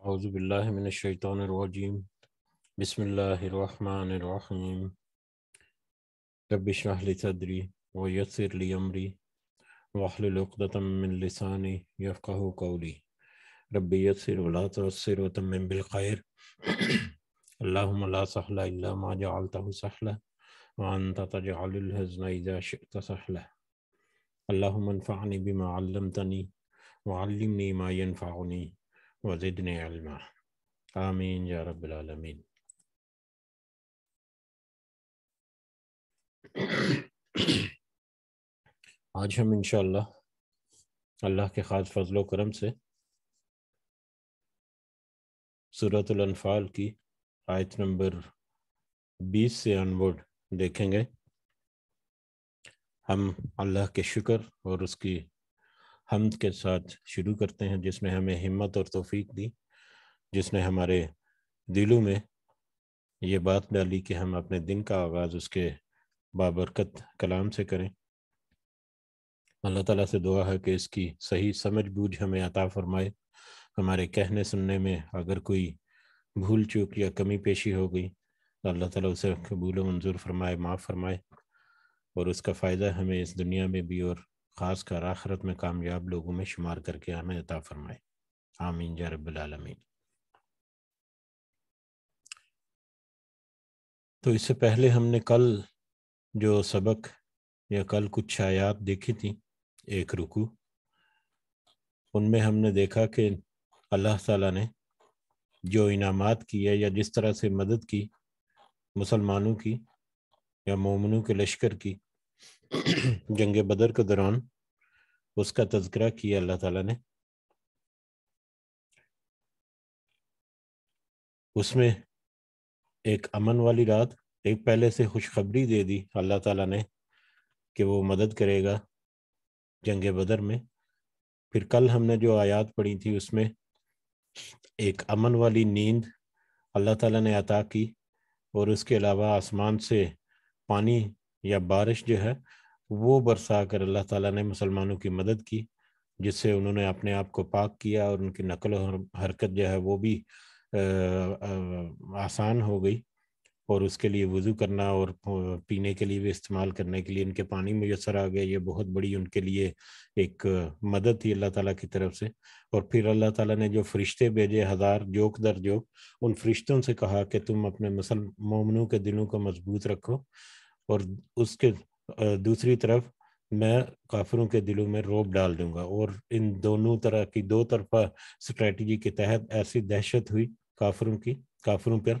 أعوذ بالله من الشيطان الرجيم بسم الله الرحمن الرحيم رب اشرح لي صدري ويسر لي أمري واحلل عقدة من لساني يفقه قولي ربي يسر ولا تعسر وتمم بالخير اللهم لا سهل إلا ما جعلته سهلا وأنت تجعل الهزن إذا شئت سهلا اللهم انفعني بما علمتني وعلمني ما ينفعني आज हम इनशा अल्लाह के ख़ास फजल करम से सूरत की आयत नंबर बीस से अनवर्ड देखेंगे हम अल्लाह के शुक्र और उसकी हमद के साथ शुरू करते हैं जिसने हमें हिम्मत और तोफीक दी जिसने हमारे दिलों में ये बात डाली कि हम अपने दिन का आगाज़ उसके बाबरकत कलाम से करें अल्लाह ताला से दुआ है कि इसकी सही समझ बूझ हमें अता फरमाए हमारे कहने सुनने में अगर कोई भूल चूक या कमी पेशी हो गई तो अल्लाह ताला उसे कबूल मंजूर फरमाए माफ़ फरमाए और उसका फ़ायदा हमें इस दुनिया में भी और ख़ास कर आखरत में कामयाब लोगों में शुमार करके हमें अता फरमाए आमीन या आलमीन तो इससे पहले हमने कल जो सबक या कल कुछ आयात देखी थी एक रुकू उनमें हमने देखा कि अल्लाह ताला ने जो इनामात किया या जिस तरह से मदद की मुसलमानों की या मोमनों के लश्कर की जंग बदर के दौरान उसका तस्करा किया अल्लाह ताला ने उसमें एक अमन वाली रात एक पहले से खुशखबरी दे दी अल्लाह ताला ने कि वो मदद करेगा जंग बदर में फिर कल हमने जो आयात पढ़ी थी उसमें एक अमन वाली नींद अल्लाह ताला ने अता की और उसके अलावा आसमान से पानी या बारिश जो है वो बरसा कर अल्लाह ताला ने मुसलमानों की मदद की जिससे उन्होंने अपने आप को पाक किया और उनकी नकल और हरकत जो है वो भी आ, आ, आसान हो गई और उसके लिए वज़ू करना और पीने के लिए भी इस्तेमाल करने के लिए इनके पानी मैसर आ गया ये बहुत बड़ी उनके लिए एक मदद थी अल्लाह ताला की तरफ से और फिर अल्लाह ताला ने जो फरिश्ते भेजे हज़ार जोक दर जोक उन फरिश्तों से कहा कि तुम अपने मुसल मोमनों के दिलों को मजबूत रखो और उसके दूसरी तरफ मैं काफिरों के दिलों में रोब डाल दूंगा और इन दोनों तरह की दो तरफा स्ट्रेटजी के तहत ऐसी दहशत हुई काफिरों की काफिरों पर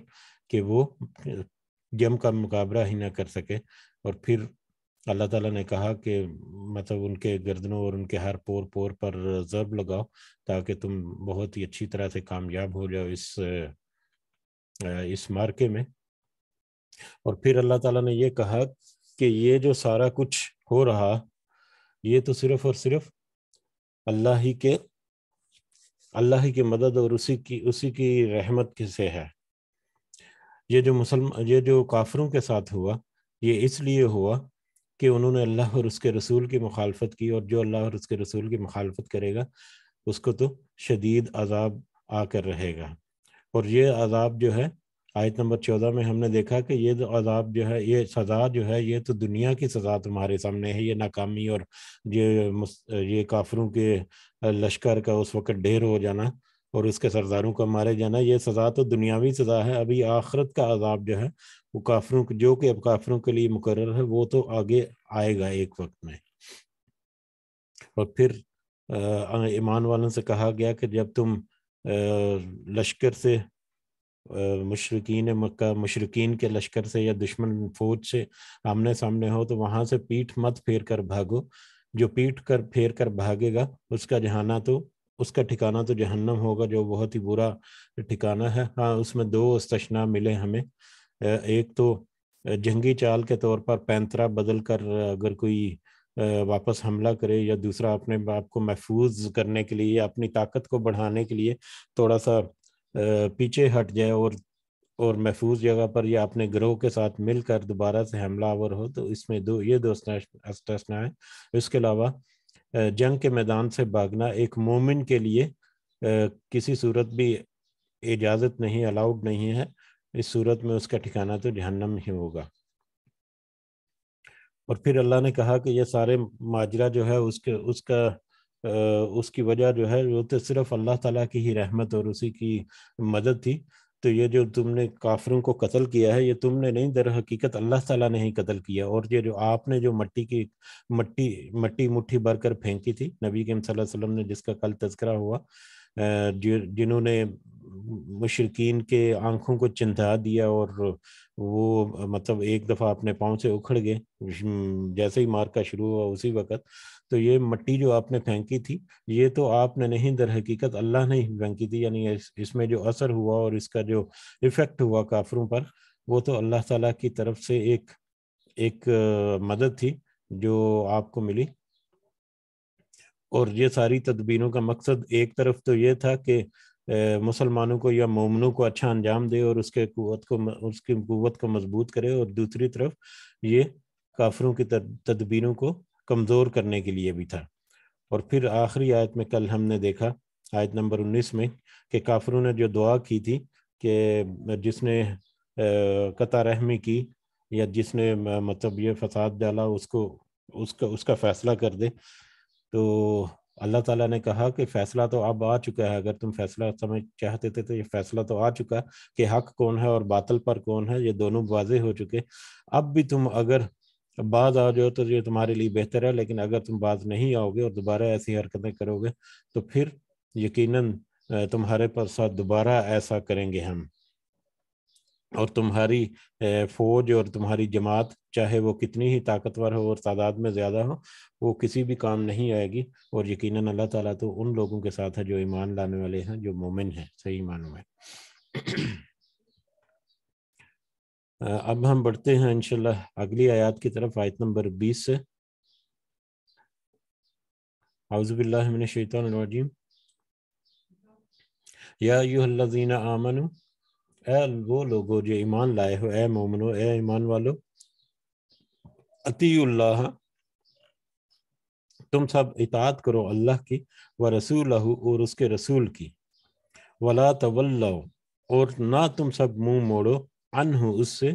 कि वो जम का मुकाबला ही ना कर सके और फिर अल्लाह ताला ने कहा कि मतलब उनके गर्दनों और उनके हर पोर पोर पर जब लगाओ ताकि तुम बहुत ही अच्छी तरह से कामयाब हो जाओ इस इस मार्के में और फिर अल्लाह ताला ने यह कहा कि ये जो सारा कुछ हो रहा ये तो सिर्फ और सिर्फ अल्लाह ही के अल्लाह ही की मदद और उसी की उसी की रहमत से है ये जो मुसलमान ये जो काफरों के साथ हुआ ये इसलिए हुआ कि उन्होंने अल्लाह और उसके रसूल की मुखालफत की और जो अल्लाह और उसके रसूल की मुखालफत करेगा उसको तो शदीद अजाब आकर रहेगा और ये अजाब जो है आयत नंबर चौदह में हमने देखा कि ये अदाब जो है ये सज़ा जो है ये तो दुनिया की सज़ा तुम्हारे सामने है ये नाकामी और ये ये काफरों के लश्कर का उस वक़्त ढेर हो जाना और उसके सरदारों का मारे जाना ये सज़ा तो दुनियावी सज़ा है अभी आखरत का अजाब जो है वो काफरों जो कि अब काफरों के लिए मुकर है वो तो आगे आएगा एक वक्त में और फिर अः ईमान वालों से कहा गया कि जब तुम अः लश्कर से मशरकिन मक्का मशरकिन के लश्कर से या दुश्मन फौज से आमने सामने हो तो वहां से पीठ मत फेर कर भागो जो पीठ कर फेर कर भागेगा उसका जहाना तो उसका ठिकाना तो जहन्नम होगा जो बहुत ही बुरा ठिकाना है हाँ उसमें दो उसना मिले हमें एक तो जंगी चाल के तौर पर पैंतरा बदल कर अगर कोई वापस हमला करे या दूसरा अपने आप को महफूज करने के लिए अपनी ताकत को बढ़ाने के लिए थोड़ा सा पीछे हट जाए और और महफूज जगह पर या अपने ग्रोह के साथ मिलकर दोबारा से हमलावर हो तो इसमें दो ये दो अस्टना है इसके अलावा जंग के मैदान से भागना एक मोमिन के लिए किसी सूरत भी इजाज़त नहीं अलाउड नहीं है इस सूरत में उसका ठिकाना तो जहन्नम ही होगा और फिर अल्लाह ने कहा कि यह सारे माजरा जो है उसके उसका उसकी वजह जो है वो तो सिर्फ अल्लाह ताला की ही रहमत और उसी की मदद थी तो ये जो तुमने काफरों को कत्ल किया है ये तुमने नहीं दर हकीकत अल्लाह ताला ने ही कत्ल किया और ये जो आपने जो मट्टी की मट्टी मट्टी मुट्ठी भरकर फेंकी थी नबी के वसल्लम ने जिसका कल तस्करा हुआ जिन्होंने मुशरकिन के आंखों को चिंता दिया और वो मतलब एक दफ़ा अपने पाँव से उखड़ गए जैसे ही मार्का शुरू हुआ उसी वक़्त तो ये मट्टी जो आपने फेंकी थी ये तो आपने नहीं दर हकीकत अल्लाह ने ही फेंकी थी यानी इस, इसमें जो असर हुआ और इसका जो इफेक्ट हुआ काफरों पर वो तो अल्लाह ताला की तरफ से एक एक मदद थी जो आपको मिली और ये सारी तदबीरों का मकसद एक तरफ तो ये था कि मुसलमानों को या मोमनों को अच्छा अंजाम दे और उसके कुत को उसकी कुत को मजबूत करे और दूसरी तरफ ये काफरों की तदबीरों को कमज़ोर करने के लिए भी था और फिर आखिरी आयत में कल हमने देखा आयत नंबर उन्नीस में कि काफरों ने जो दुआ की थी कि जिसने कतार रहमी की या जिसने मतलब ये फसाद डाला उसको उसका उसका फ़ैसला कर दे तो अल्लाह ताला ने कहा कि फ़ैसला तो अब आ चुका है अगर तुम फैसला समझ चाहते थे तो ये फ़ैसला तो आ चुका कि हक कौन है और बातल पर कौन है ये दोनों वाजे हो चुके अब भी तुम अगर अब बाद आ जाओ तो ये तुम्हारे लिए बेहतर है लेकिन अगर तुम बाद नहीं आओगे और दोबारा ऐसी हरकतें करोगे तो फिर यकीनन तुम्हारे पर साथ दोबारा ऐसा करेंगे हम और तुम्हारी फौज और तुम्हारी जमात चाहे वो कितनी ही ताकतवर हो और तादाद में ज़्यादा हो वो किसी भी काम नहीं आएगी और यकीनन अल्लाह ताला तो उन लोगों के साथ है जो ईमान लाने वाले हैं जो मोमिन हैं सही ईमान में अब हम बढ़ते हैं इनशाला अगली आयत की तरफ आयत नंबर बीस से याजीन आमन ए वो लोगो जो ईमान लाए हो ए मोमनो ए ईमान वालो अति तुम सब इतात करो अल्लाह की व रसूल और उसके रसूल की वला तवल्लो और ना तुम सब मुंह मोड़ो अन हो उससे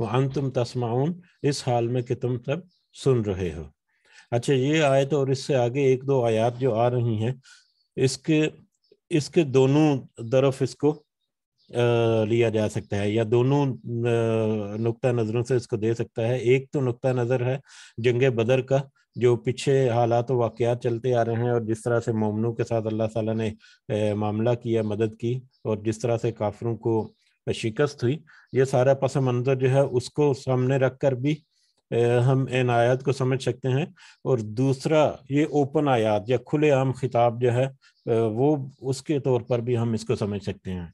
वो अन तुम तस्माउन इस हाल में कि तुम सब सुन रहे हो अच्छा ये आयत और इससे आगे एक दो आयात जो आ रही हैं इसके इसके दोनों तरफ इसको लिया जा सकता है या दोनों नुक्ता नज़रों से इसको दे सकता है एक तो नुक्ता नज़र है जंग बदर का जो पीछे हालात वाकयात चलते आ रहे हैं और जिस तरह से मोमनों के साथ अल्लाह ताला ने मामला किया मदद की और जिस तरह से काफरों को शिकस्त हुई ये सारा पस मंजर जो है उसको सामने रख कर भी हम इन आयात को समझ सकते हैं और दूसरा ये ओपन आयात या खुले आम खिताब जो है वो उसके तौर पर भी हम इसको समझ सकते हैं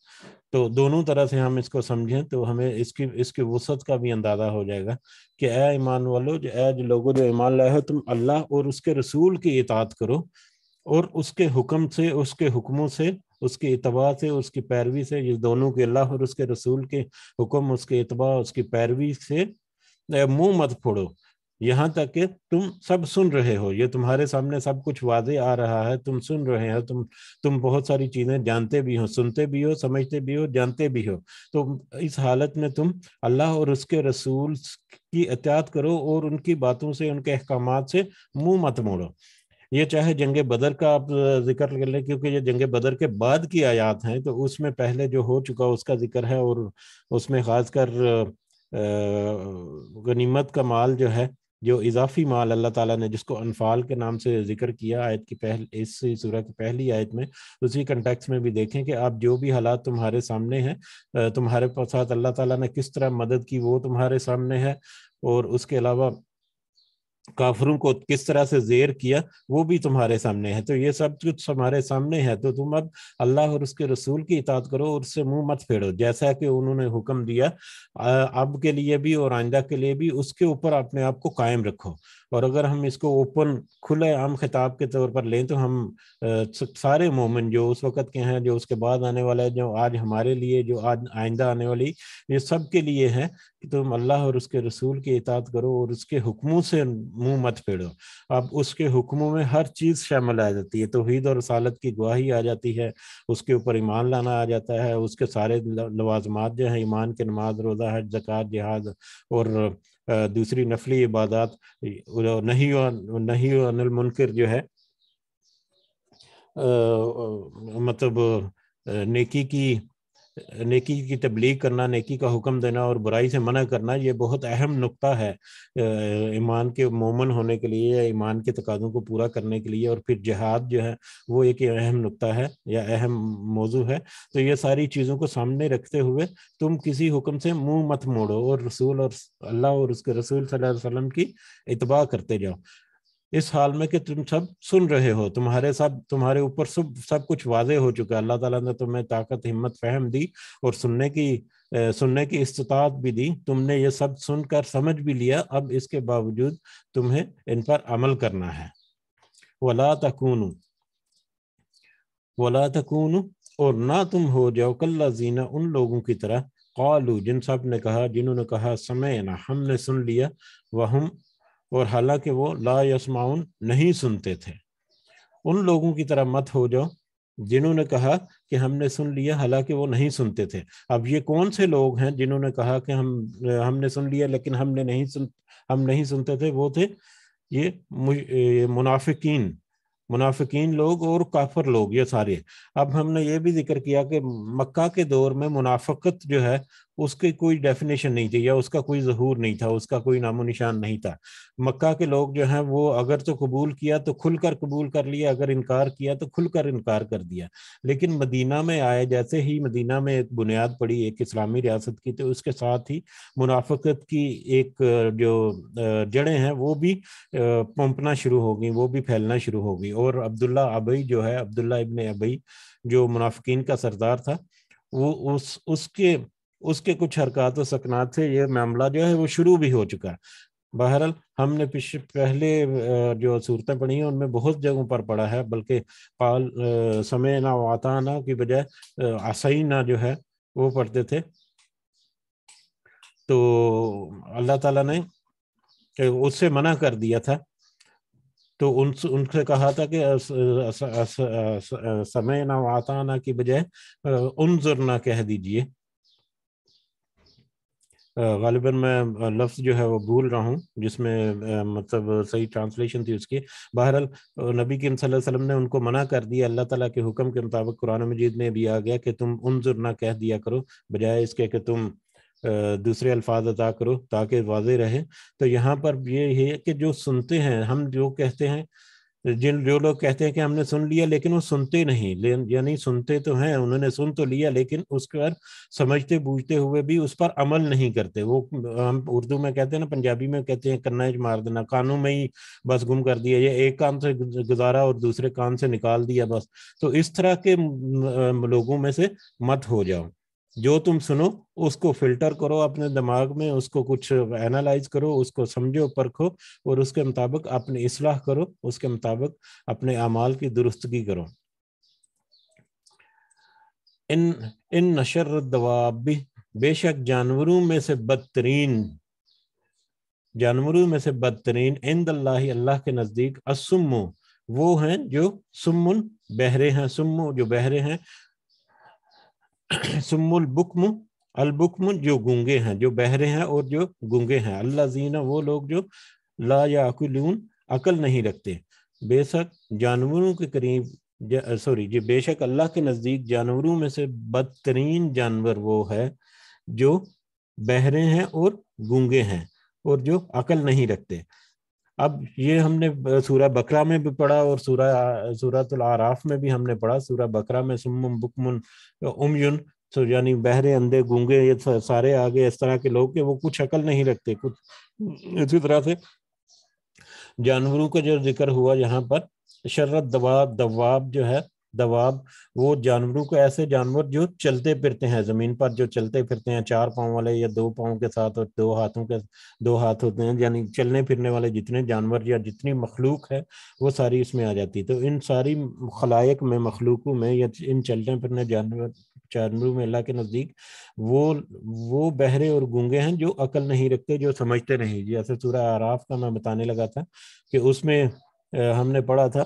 तो दोनों तरह से हम इसको समझें तो हमें इसकी इसकी वसत का भी अंदाज़ा हो जाएगा कि ए ईमान वालो जो ए जो लोगों जो ईमान लाए हो तुम अल्लाह और उसके रसूल की इतात करो और उसके हुक्म से उसके हुक्मों से उसके इतवा से उसकी पैरवी से जिस दोनों के अल्लाह और उसके रसूल के हुक्म उसके इतवा उसकी पैरवी से मुंह मत फोड़ो यहाँ तक कि तुम सब सुन रहे हो ये तुम्हारे सामने सब कुछ वाजे आ रहा है तुम सुन रहे हो तुम तुम बहुत सारी चीज़ें जानते भी हो सुनते भी हो समझते भी हो जानते भी हो तो इस हालत में तुम अल्लाह और उसके रसूल की एहतियात करो और उनकी बातों से उनके अहकाम से मुंह मत मोड़ो ये चाहे जंग बदर का आप जिक्र कर लें क्योंकि ये जंग बदर के बाद की आयात हैं तो उसमें पहले जो हो चुका उसका जिक्र है और उसमें खासकर गनीमत का माल जो है जो इजाफी माल अल्लाह ताला ने जिसको अनफाल के नाम से जिक्र किया आयत की पहल इस सूरह की पहली आयत में उसी कंटेक्स में भी देखें कि आप जो भी हालात तुम्हारे सामने हैं तुम्हारे साथ अल्लाह ताला ने किस तरह मदद की वो तुम्हारे सामने है और उसके अलावा काफरों को किस तरह से जेर किया वो भी तुम्हारे सामने है तो ये सब कुछ हमारे सामने है तो तुम अब अल्लाह और उसके रसूल की इतात करो और उससे मुंह मत फेड़ो जैसा कि उन्होंने हुक्म दिया अब के लिए भी और आइंदा के लिए भी उसके ऊपर अपने आप को कायम रखो और अगर हम इसको ओपन खुले आम खिताब के तौर पर लें तो हम सारे मोमेंट जो उस वक्त के हैं जो उसके बाद आने वाला है जो आज हमारे लिए जो आज आइंदा आने वाली ये सब के लिए है कि तुम अल्लाह और उसके रसूल की इतात करो और उसके हुक्मों से मुंह मत फेड़ो अब उसके हुक्मों में हर चीज़ शामिल आ जाती है तोहद और रसालत की गवाही आ जाती है उसके ऊपर ईमान लाना आ जाता है उसके सारे लवाजमात जो है ईमान के नमाज रोज़ा हज जक़ात जहाज और दूसरी नफली इबादत नहीं नहीं अनिल मुनकर जो है मतलब नेकी की नेकी की तबलीग करना नेकी का हुक्म देना और बुराई से मना करना ये बहुत अहम नुकता है ईमान के मोमन होने के लिए या ईमान के तकादों को पूरा करने के लिए और फिर जहाद जो है वो एक अहम नुकता है या अहम मौजू है तो ये सारी चीज़ों को सामने रखते हुए तुम किसी हुक्म से मुंह मत मोड़ो और रसूल और अल्लाह और उसके रसूल सल्लल्लाहु अलैहि वसल्लम की इतबा करते जाओ इस हाल में कि तुम सब सुन रहे हो तुम्हारे सब तुम्हारे ऊपर सब सब कुछ वाजे हो चुका अल्लाह ताला ने तुम्हें ताकत हिम्मत फहम दी और सुनने की सुनने की इस्तात भी दी तुमने ये सब सुनकर समझ भी लिया अब इसके बावजूद तुम्हें इन पर अमल करना है वला तकून वला तकून और ना तुम हो जाओ कल्ला जीना उन लोगों की तरह कालू जिन सब ने कहा जिन्होंने कहा समय ना हमने सुन लिया वह हम और हालांकि वो ला यसमाउन नहीं सुनते थे उन लोगों की तरह मत हो जाओ जिन्होंने कहा कि हमने सुन लिया हालांकि वो नहीं सुनते थे अब ये कौन से लोग हैं जिन्होंने कहा कि हम हमने सुन लिया लेकिन हमने नहीं सुन हम नहीं सुनते थे वो थे ये, मुनाफिकीन मुनाफिकीन लोग और काफर लोग ये सारे अब हमने ये भी जिक्र किया कि मक्का के दौर में मुनाफिकत जो है उसके कोई डेफिनेशन नहीं थी या उसका कोई जहूर नहीं था उसका कोई नामो निशान नहीं था मक्का के लोग जो हैं वो अगर तो कबूल किया तो खुलकर कबूल कर लिया अगर इनकार किया तो खुलकर इनकार कर दिया लेकिन मदीना में आए जैसे ही मदीना में एक बुनियाद पड़ी एक इस्लामी रियासत की तो उसके साथ ही मुनाफत की एक जो जड़ें हैं वो भी पंपना शुरू हो गई वो भी फैलना शुरू हो गई और अब्दुल्ला अबई जो है अब्दुल्ला इबन अबई जो मुनाफिकीन का सरदार था वो उस उसके उसके कुछ हरकत सकनात से ये मामला जो है वो शुरू भी हो चुका है बहरहाल हमने पिछले पहले जो सूरतें पढ़ी हैं उनमें बहुत जगहों पर पढ़ा है बल्कि पाल समय ना वाताना की बजाय आसई ना जो है वो पढ़ते थे तो अल्लाह ताला ने उससे मना कर दिया था तो उन उनसे कहा था कि समय ना वाताना की बजाय उन ना कह दीजिए गालिबा मैं लफ्ज़ जो है वो भूल रहा हूँ जिसमें मतलब सही ट्रांसलेशन थी उसकी बहरहाल नबी की वसल्लम ने उनको मना कर दिया अल्लाह ताला के हुक्म के मुताबिक कुरान मजीद में भी आ गया कि तुम उनजुर ना कह दिया करो बजाय इसके कि तुम दूसरे अल्फाज अदा करो ताकि वाज रहे तो यहाँ पर ये है कि जो सुनते हैं हम जो कहते हैं जिन जो लोग कहते हैं कि हमने सुन लिया लेकिन वो सुनते नहीं यानी सुनते तो हैं उन्होंने सुन तो लिया लेकिन उसके बाद समझते बूझते हुए भी उस पर अमल नहीं करते वो हम उर्दू में कहते हैं ना पंजाबी में कहते हैं कन्ना मार देना कानों में ही बस गुम कर दिया या एक कान से गुजारा और दूसरे कान से निकाल दिया बस तो इस तरह के लोगों में से मत हो जाओ जो तुम सुनो उसको फिल्टर करो अपने दिमाग में उसको कुछ एनालाइज करो उसको समझो परखो और उसके मुताबिक अपनी इसलाह करो उसके मुताबिक अपने अमाल की दुरुस्तगी करो इन इन नशर दवाबी बेशक जानवरों में से बदतरीन जानवरों में से बदतरीन इंद अल्लाह अल्लाह के नज़दीक असुम वो हैं जो सुमन बहरे हैं सुम जो बहरे हैं सुमुल बुकम अलबुकम जो गूंगे हैं जो बहरे हैं और जो गूंगे हैं अल्लाह जीना वो लोग जो ला या अकुलून अकल नहीं रखते बेशक जानवरों के करीब सॉरी जी बेशक अल्लाह के नज़दीक जानवरों में से बदतरीन जानवर वो है जो बहरे हैं और गूंगे हैं और जो अकल नहीं रखते अब ये हमने सूरह बकरा में भी पढ़ा और सूरह सूरतुल आराफ में भी हमने पढ़ा सूरह बकरा में सुमुम बुकमुन उमयुन तो यानी बहरे अंधे गूंगे ये सारे आगे इस तरह के लोग के वो कुछ अकल नहीं रखते कुछ इसी तरह से जानवरों का जो जिक्र हुआ यहाँ पर शर्रत दवाब दवाब जो है दवाब वो जानवरों को ऐसे जानवर जो चलते फिरते हैं ज़मीन पर जो चलते फिरते हैं चार पाँव वाले या दो पाँव के साथ और दो हाथों के दो हाथ होते हैं यानी चलने फिरने वाले जितने जानवर या जितनी मखलूक है वो सारी इसमें आ जाती है तो इन सारी खलायक में मखलूकों में या इन चलने फिरने जानवर जानवरों में अल्लाह के नज़दीक वो वो बहरे और गूंगे हैं जो अकल नहीं रखते जो समझते नहीं जैसे सूर्य आराफ का मैं बताने लगा था कि उसमें हमने पढ़ा था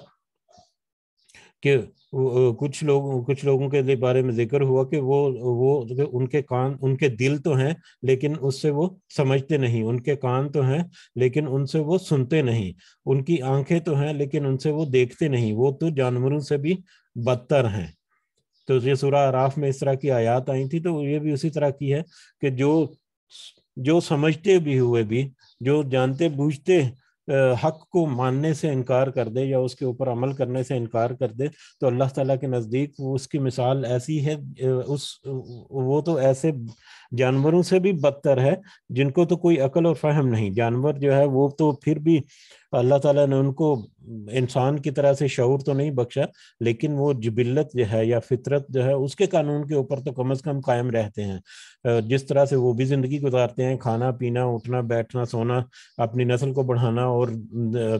कि कुछ लोग कुछ लोगों के बारे में जिक्र हुआ कि वो वो उनके कान उनके दिल तो हैं लेकिन उससे वो समझते नहीं उनके कान तो हैं लेकिन उनसे वो सुनते नहीं उनकी आंखें तो हैं लेकिन उनसे वो देखते नहीं वो तो जानवरों से भी बदतर हैं तो ये सूरा आराफ में इस तरह की आयात आई थी तो ये भी उसी तरह की है कि जो जो समझते भी हुए भी जो जानते बूझते हक को मानने से इनकार कर दे या उसके ऊपर अमल करने से इनकार कर दे तो अल्लाह ताला के नज़दीक उसकी मिसाल ऐसी है उस वो तो ऐसे जानवरों से भी बदतर है जिनको तो कोई अकल और फहम नहीं जानवर जो है वो तो फिर भी अल्लाह ताला ने उनको इंसान की तरह से शौर तो नहीं बख्शा लेकिन वो जबिल्लत जो है या फितरत जो है उसके कानून के ऊपर तो कम अज़ कम कायम रहते हैं जिस तरह से वो भी ज़िंदगी गुजारते हैं खाना पीना उठना बैठना सोना अपनी नस्ल को बढ़ाना और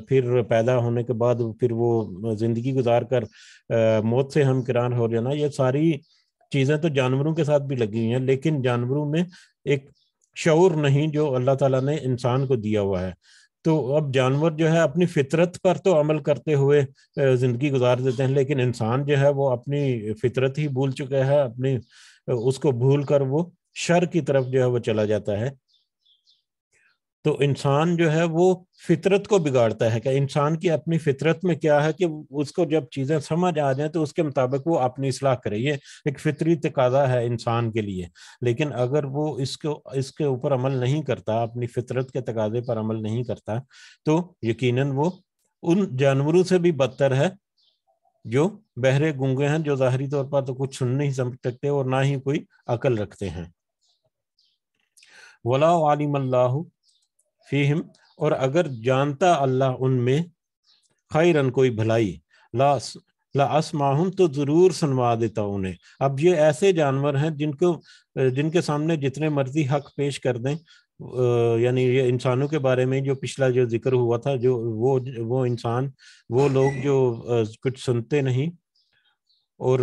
फिर पैदा होने के बाद फिर वो जिंदगी गुजार कर मौत से हम किरान हो जाना ये सारी चीज़ें तो जानवरों के साथ भी लगी हुई हैं लेकिन जानवरों में एक शौर नहीं जो अल्लाह ताला ने इंसान को दिया हुआ है तो अब जानवर जो है अपनी फितरत पर तो अमल करते हुए ज़िंदगी गुजार देते हैं लेकिन इंसान जो है वो अपनी फितरत ही भूल चुका है अपनी उसको भूल कर वो शर की तरफ जो है वो चला जाता है तो इंसान जो है वो फितरत को बिगाड़ता है क्या इंसान की अपनी फितरत में क्या है कि उसको जब चीज़ें समझ आ जाए तो उसके मुताबिक वो अपनी असलाह करे ये एक फितरी तकाजा है इंसान के लिए लेकिन अगर वो इसको इसके ऊपर अमल नहीं करता अपनी फितरत के तकाजे पर अमल नहीं करता तो यकीन वो उन जानवरों से भी बदतर है जो बहरे गुंगे हैं जो ज़ाहरी तौर पर तो कुछ सुन नहीं समझ सकते और ना ही कोई अकल रखते हैं वला आलिम फ़ीहम और अगर जानता अल्लाह उनमें खैरन कोई भलाई ला लासमाहम तो ज़रूर सुनवा देता उन्हें अब ये ऐसे जानवर हैं जिनको जिनके सामने जितने मर्जी हक पेश कर दें यानी ये इंसानों के बारे में जो पिछला जो जिक्र हुआ था जो वो वो इंसान वो लोग जो कुछ सुनते नहीं और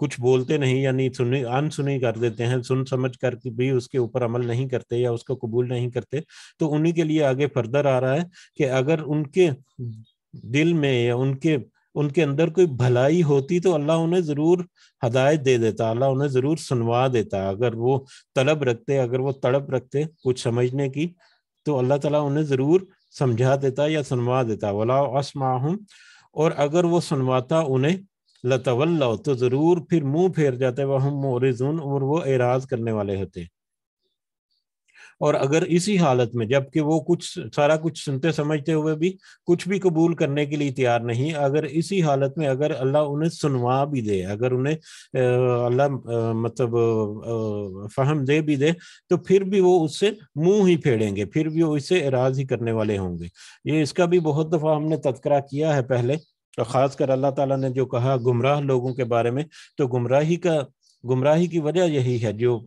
कुछ बोलते नहीं यानी सुनी अनसुनी कर देते हैं सुन समझ कर भी उसके ऊपर अमल नहीं करते या उसको कबूल नहीं करते तो उन्हीं के लिए आगे फर्दर आ रहा है कि अगर उनके दिल में या उनके उनके अंदर कोई भलाई होती तो अल्लाह उन्हें ज़रूर हदायत दे देता अल्लाह उन्हें ज़रूर सुनवा देता अगर वो तलब रखते अगर वो तड़प रखते कुछ समझने की तो अल्लाह तला उन्हें ज़रूर समझा देता या सुनवा देता वला असमाहम और अगर वो सुनवाता उन्हें लतवल्ला तो ज़रूर फिर मुंह फेर जाते वह मोरिजून और वो एराज करने वाले होते और अगर इसी हालत में जबकि वो कुछ सारा कुछ सुनते समझते हुए भी कुछ भी कबूल करने के लिए तैयार नहीं अगर इसी हालत में अगर अल्लाह उन्हें सुनवा भी दे अगर उन्हें अल्लाह मतलब फहम दे भी दे तो फिर भी वो उससे मुंह ही फेड़ेंगे फिर भी वो इससे एराज ही करने वाले होंगे ये इसका भी बहुत दफ़ा हमने तस्करा किया है पहले तो ख़ासकर अल्लाह ताला ने जो कहा गुमराह लोगों के बारे में तो गुमराही का गुमराही की वजह यही है जो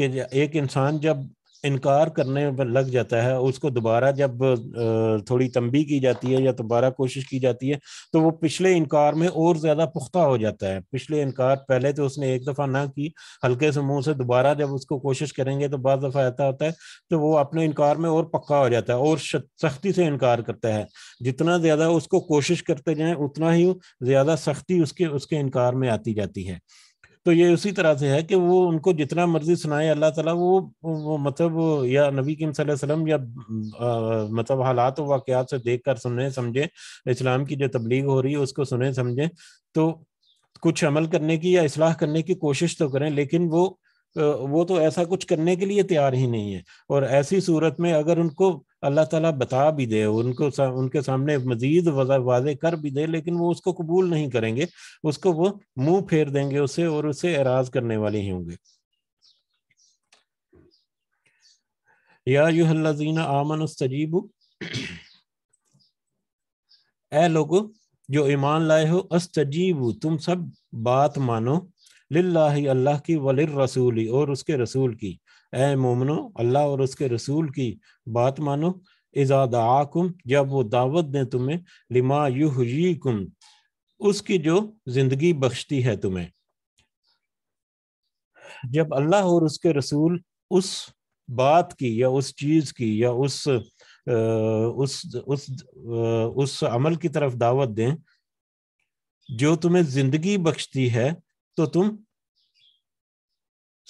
कि एक इंसान जब इनकार करने पर लग जाता है उसको दोबारा जब थोड़ी तंबी की जाती है या दोबारा कोशिश की जाती है तो वो पिछले इनकार में और ज़्यादा पुख्ता हो जाता है पिछले इनकार पहले तो उसने एक दफ़ा ना की हल्के से मुंह से दोबारा जब उसको कोशिश करेंगे तो बाद दफ़ा ऐसा होता है तो वो अपने इनकार में और पक्का हो जाता है और सख्ती से इनकार करता है जितना ज़्यादा उसको कोशिश करते जाए उतना ही ज़्यादा सख्ती उसके उसके इनकार में आती जाती है तो ये उसी तरह से है कि वो उनको जितना मर्जी सुनाए अल्लाह ताला वो, वो मतलब या नबी किम वसल्लम या आ, मतलब हालात वाकयात से देख कर सुने समझे इस्लाम की जो तबलीग हो रही है उसको सुने समझे तो कुछ अमल करने की या इसलाह करने की कोशिश तो करें लेकिन वो वो तो ऐसा कुछ करने के लिए तैयार ही नहीं है और ऐसी सूरत में अगर उनको अल्लाह ताला बता भी दे उनको सा, उनके सामने मजीद वाजे कर भी दे लेकिन वो उसको कबूल नहीं करेंगे उसको वो मुंह फेर देंगे उसे और उसे एराज करने वाले ही होंगे या आमन तजीब ए लोगो जो ईमान लाए हो अस्तजीब तुम सब बात मानो लाही अल्लाह की वलिर रसूली और उसके रसूल की ए मोमनो अल्लाह और उसके रसूल की बात मानो इजादाकुम जब वो दावत दें तुम्हें लिमा युहयीकुम उसकी जो जिंदगी बख्शती है तुम्हें जब अल्लाह और उसके रसूल उस बात की या उस चीज की या उस उस उस उस अमल की तरफ दावत दें जो तुम्हें जिंदगी बख्शती है तो तुम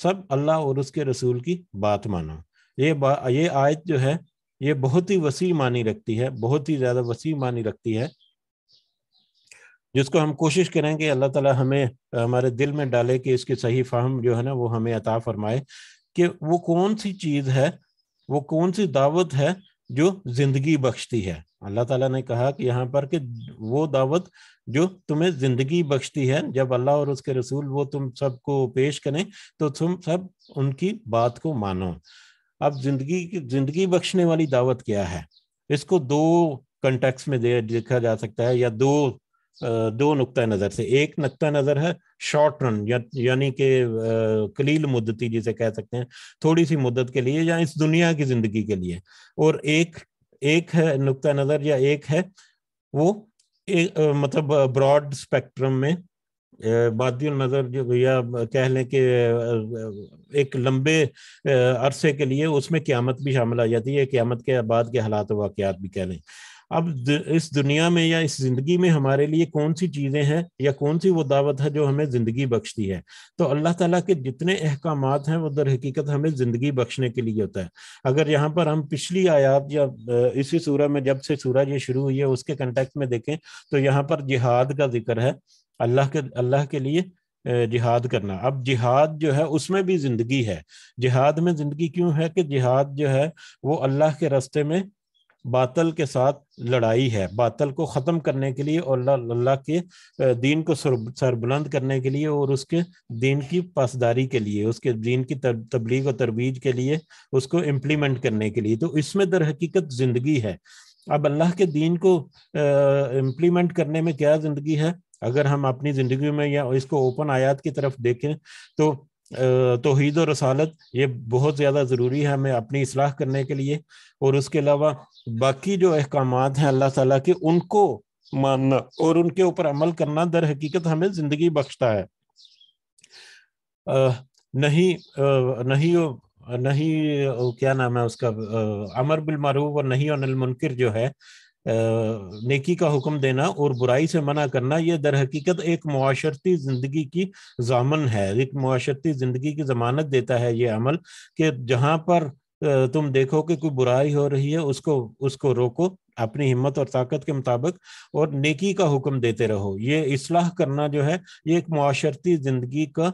सब अल्लाह और उसके रसूल की बात मानो ये ये आयत जो है ये बहुत ही वसी मानी रखती है बहुत ही ज्यादा वसी मानी रखती है जिसको हम कोशिश करें कि अल्लाह ताला हमें हमारे दिल में डाले कि इसकी सही फाहम जो है ना वो हमें अता फरमाए कि वो कौन सी चीज़ है वो कौन सी दावत है जो जिंदगी बख्शती है अल्लाह ताला ने कहा कि यहाँ पर कि वो दावत जो तुम्हें जिंदगी बख्शती है जब अल्लाह और उसके रसूल वो तुम सबको पेश करें तो तुम सब उनकी बात को मानो अब जिंदगी की जिंदगी बख्शने वाली दावत क्या है इसको दो कंटेक्स में दे देखा जा सकता है या दो दो नुक़ नज़र से एक नुकता नज़र है शॉर्ट रन या, यानी कि कलील मुद्दती जिसे कह सकते हैं थोड़ी सी मुद्दत के लिए या इस दुनिया की ज़िंदगी के लिए और एक एक है नुकता नज़र या एक है वो ए, मतलब ब्रॉड स्पेक्ट्रम में बादी नज़र जो या कह लें कि एक लंबे अरसे के लिए उसमें क़्यामत भी शामिल आ जाती है क़्यामत के बाद के हालात वाक़ात भी कह लें अब इस दुनिया में या इस ज़िंदगी में हमारे लिए कौन सी चीज़ें हैं या कौन सी वो दावत है जो हमें ज़िंदगी बख्शती है तो अल्लाह ताला के जितने अहकाम हैं वो दर हकीकत हमें ज़िंदगी बख्शने के लिए होता है अगर यहाँ पर हम पिछली आयात या इसी सूरह में जब से सूरह ये शुरू हुई है उसके कंटेक्ट में देखें तो यहाँ पर जिहाद का जिक्र है अल्लाह के अल्लाह के लिए जिहाद करना अब जिहाद जो है उसमें भी जिंदगी है जिहाद में जिंदगी क्यों है कि जिहाद जो है वो अल्लाह के रास्ते में बातल के साथ लड़ाई है बातल को ख़त्म करने के लिए और अल्लाह के दीन को सरबुलंद करने के लिए और उसके दीन की पासदारी के लिए उसके दीन की तबलीग और तरवीज के लिए उसको इम्प्लीमेंट करने के लिए तो इसमें दर हकीकत ज़िंदगी है अब अल्लाह के दीन को इम्प्लीमेंट करने में क्या ज़िंदगी है अगर हम अपनी जिंदगी में या इसको ओपन आयात की तरफ देखें तो तोहद और रसालत ये बहुत ज़्यादा ज़रूरी है हमें अपनी असलाह करने के लिए और उसके अलावा बाकी जो अहकाम हैं अल्लाह ताला के उनको मानना और उनके ऊपर अमल करना दर हकीकत हमें ज़िंदगी बख्शता है नहीं नहीं नहीं क्या नाम है उसका अमर बिल और नहीं अनिल मुनकर जो है नेकी का हुक्म देना और बुराई से मना करना यह दर हकीकत एक माशरती ज़िंदगी की जामन है एक माशरती ज़िंदगी की जमानत देता है ये अमल कि जहां पर तुम देखो कि कोई बुराई हो रही है उसको उसको रोको अपनी हिम्मत और ताकत के मुताबिक और नेकी का हुक्म देते रहो ये इसलाह करना जो है ये एक माशरती ज़िंदगी का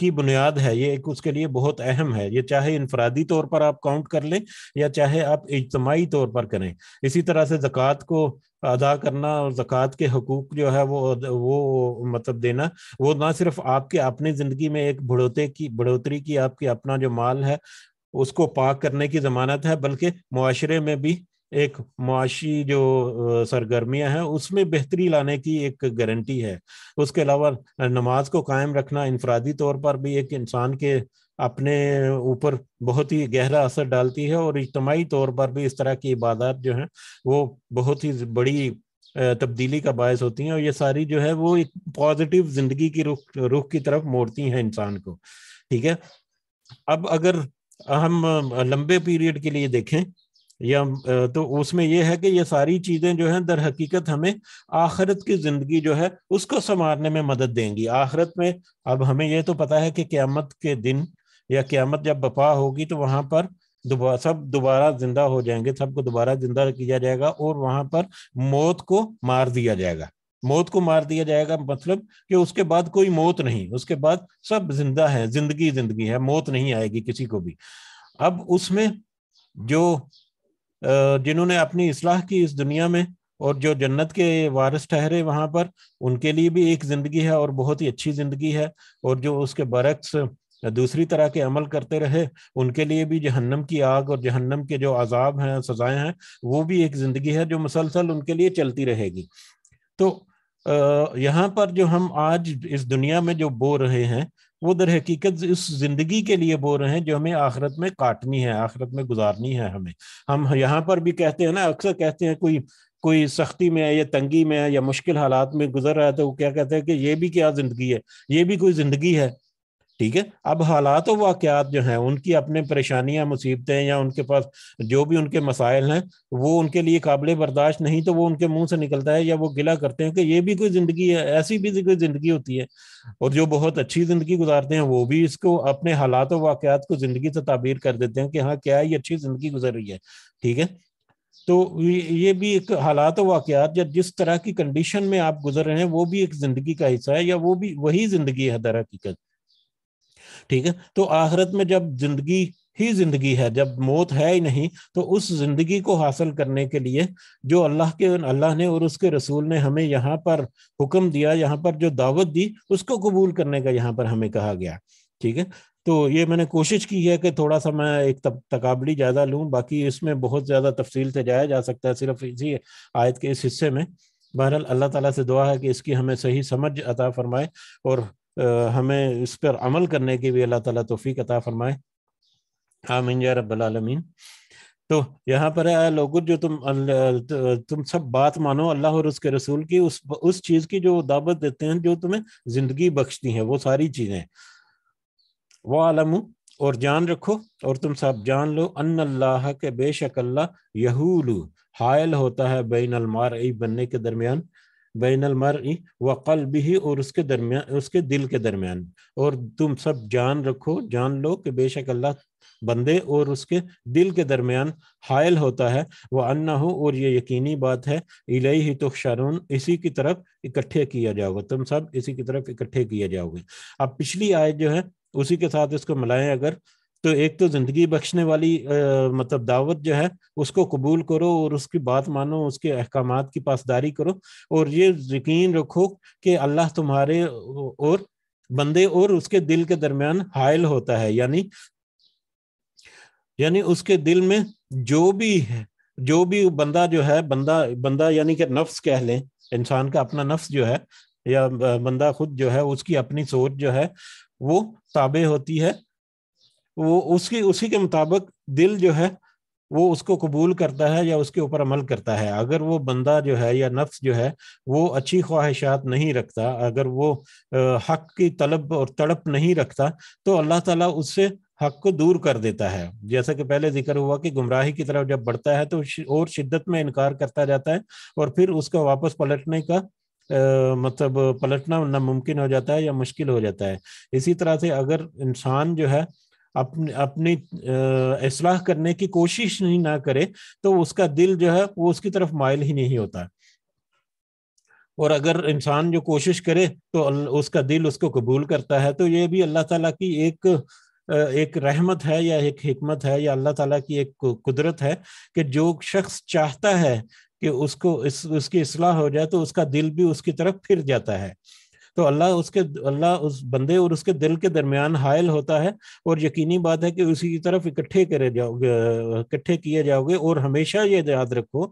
की बुनियाद है ये एक उसके लिए बहुत अहम है ये चाहे इनफरादी तौर पर आप काउंट कर लें या चाहे आप इजतमाही तौर पर करें इसी तरह से ज़क़ात को अदा करना और ज़क़़त के हकूक़ जो है वो वो मतलब देना वो ना सिर्फ आपके अपनी ज़िंदगी में एक बढ़ोते की बढ़ोतरी की आपके अपना जो माल है उसको पाक करने की ज़मानत है बल्कि माशरे में भी एक मुआशी जो सरगर्मियां हैं उसमें बेहतरी लाने की एक गारंटी है उसके अलावा नमाज को कायम रखना इनफरादी तौर पर भी एक इंसान के अपने ऊपर बहुत ही गहरा असर डालती है और इज्तमाही तौर पर भी इस तरह की इबादत जो हैं वो बहुत ही बड़ी तब्दीली का बायस होती हैं और ये सारी जो है वो एक पॉजिटिव जिंदगी की रुख रुख की तरफ मोड़ती हैं इंसान को ठीक है अब अगर हम लंबे पीरियड के लिए देखें या तो उसमें यह है कि ये सारी चीजें जो है दर हकीकत हमें आखरत की जिंदगी जो है उसको संवारने में मदद देंगी आखरत में अब हमें यह तो पता है कि क्यामत के दिन या क्यामत जब बपा होगी तो वहां पर दोबारा सब दोबारा जिंदा हो जाएंगे सबको दोबारा जिंदा किया जाएगा और वहां पर मौत को मार दिया जाएगा मौत को मार दिया जाएगा मतलब कि उसके बाद कोई मौत नहीं उसके बाद सब जिंदा है जिंदगी जिंदगी है मौत नहीं आएगी किसी को भी अब उसमें जो जिन्होंने अपनी इसलाह की इस दुनिया में और जो जन्नत के वारिस ठहरे वहाँ पर उनके लिए भी एक ज़िंदगी है और बहुत ही अच्छी ज़िंदगी है और जो उसके बरक्स दूसरी तरह के अमल करते रहे उनके लिए भी जहन्नम की आग और जहन्नम के जो अजाब हैं सज़ाएं हैं वो भी एक ज़िंदगी है जो मुसलसल उनके लिए चलती रहेगी तो यहाँ पर जो हम आज इस दुनिया में जो बो रहे हैं वो दर हकीकत इस जिंदगी के लिए बो रहे हैं जो हमें आखिरत में काटनी है आखिरत में गुजारनी है हमें हम यहाँ पर भी कहते हैं ना अक्सर कहते हैं कोई कोई सख्ती में है या तंगी में है या मुश्किल हालात में गुजर रहा है तो वो क्या कहते हैं कि ये भी क्या जिंदगी है ये भी कोई जिंदगी है ठीक है अब हालात तो वाक़ात जो हैं उनकी अपने परेशानियां मुसीबतें या उनके पास जो भी उनके मसाइल हैं वो उनके लिए काबिल बर्दाश्त नहीं तो वो उनके मुंह से निकलता है या वो गिला करते हैं कि ये भी कोई ज़िंदगी है ऐसी भी कोई ज़िंदगी होती है और जो बहुत अच्छी ज़िंदगी गुजारते हैं वो भी इसको अपने हालात और वाक़ात को ज़िंदगी से ताबीर कर देते हैं कि हाँ क्या ये अच्छी ज़िंदगी गुजर रही है ठीक है तो ये भी एक हालात और वाक़ात या जिस तरह की कंडीशन में आप गुजर रहे हैं वो भी एक ज़िंदगी का हिस्सा है या वो भी वही ज़िंदगी है दर हकीकत ठीक है तो आखिरत में जब जिंदगी ही जिंदगी है जब मौत है ही नहीं तो उस जिंदगी को हासिल करने के लिए जो अल्लाह के अल्लाह ने और उसके रसूल ने हमें यहाँ पर हुक्म दिया यहाँ पर जो दावत दी उसको कबूल करने का यहाँ पर हमें कहा गया ठीक है तो ये मैंने कोशिश की है कि थोड़ा सा मैं एक तब तकाबली ज़्यादा लूँ बाकी इसमें बहुत ज़्यादा तफसील से जाया जा सकता है सिर्फ इसी आयत के इस हिस्से में बहरहाल अल्लाह ताला से दुआ है कि इसकी हमें सही समझ अता फरमाए और हमें इस पर अमल करने की भी अल्लाह ताला तोफ़ी अता फरमाए आमिन या रबालमीन तो यहाँ पर है लोग जो तुम तुम सब बात मानो अल्लाह और उसके रसूल की उस उस चीज़ की जो दावत देते हैं जो तुम्हें ज़िंदगी बख्शती हैं वो सारी चीज़ें वो आलम और जान रखो और तुम सब जान लो अन अल्लाह के बेशक अल्लाह यहूलू हायल होता है बेन अलमार बनने के दरमियान बैनल मर कल भी और उसके दरमियान उसके दिल के दरमियान और तुम सब जान रखो जान लो कि बेशक अल्लाह बंदे और उसके दिल के दरमियान हायल होता है वह अन्ना हो और ये यकीनी बात है इले ही तो शारून इसी की तरफ इकट्ठे किया जाओगे तुम सब इसी की तरफ इकट्ठे किया जाओगे अब पिछली आय जो है उसी के साथ इसको मिलाएं अगर तो एक तो जिंदगी बख्शने वाली आ, मतलब दावत जो है उसको कबूल करो और उसकी बात मानो उसके अहकाम की पासदारी करो और ये यकीन रखो कि अल्लाह तुम्हारे और बंदे और उसके दिल के दरमियान हायल होता है यानी यानी उसके दिल में जो भी है जो भी बंदा जो है बंदा बंदा यानी कि नफ्स कह लें इंसान का अपना नफ्स जो है या बंदा खुद जो है उसकी अपनी सोच जो है वो ताबे होती है वो उसकी उसी के मुताबिक दिल जो है वो उसको कबूल करता है या उसके ऊपर अमल करता है अगर वो बंदा जो है या नफ्स जो है वो अच्छी ख्वाहिशात नहीं रखता अगर वो हक की तलब और तड़प नहीं रखता तो अल्लाह ताला उससे हक को दूर कर देता है जैसा कि पहले जिक्र हुआ कि गुमराही की तरफ जब बढ़ता है तो और शिद्दत में इनकार करता जाता है और फिर उसका वापस पलटने का आ, मतलब पलटना नामुमकिन हो जाता है या मुश्किल हो जाता है इसी तरह से अगर इंसान जो है अपने अपनी असलाह करने की कोशिश नहीं ना करे तो उसका दिल जो है वो उसकी तरफ मायल ही नहीं होता और अगर इंसान जो कोशिश करे तो उसका दिल उसको कबूल करता है तो ये भी अल्लाह ताला की एक एक रहमत है या एक हमत है या अल्लाह ताला की एक कुदरत है कि जो शख्स चाहता है कि उसको इस उसकी असलाह हो जाए तो उसका दिल भी उसकी तरफ फिर जाता है तो अल्लाह उसके अल्लाह उस बंदे और उसके दिल के दरमियान हायल होता है और यकीनी बात है कि उसी की तरफ इकट्ठे करे जाओगे इकट्ठे किए जाओगे और हमेशा ये याद रखो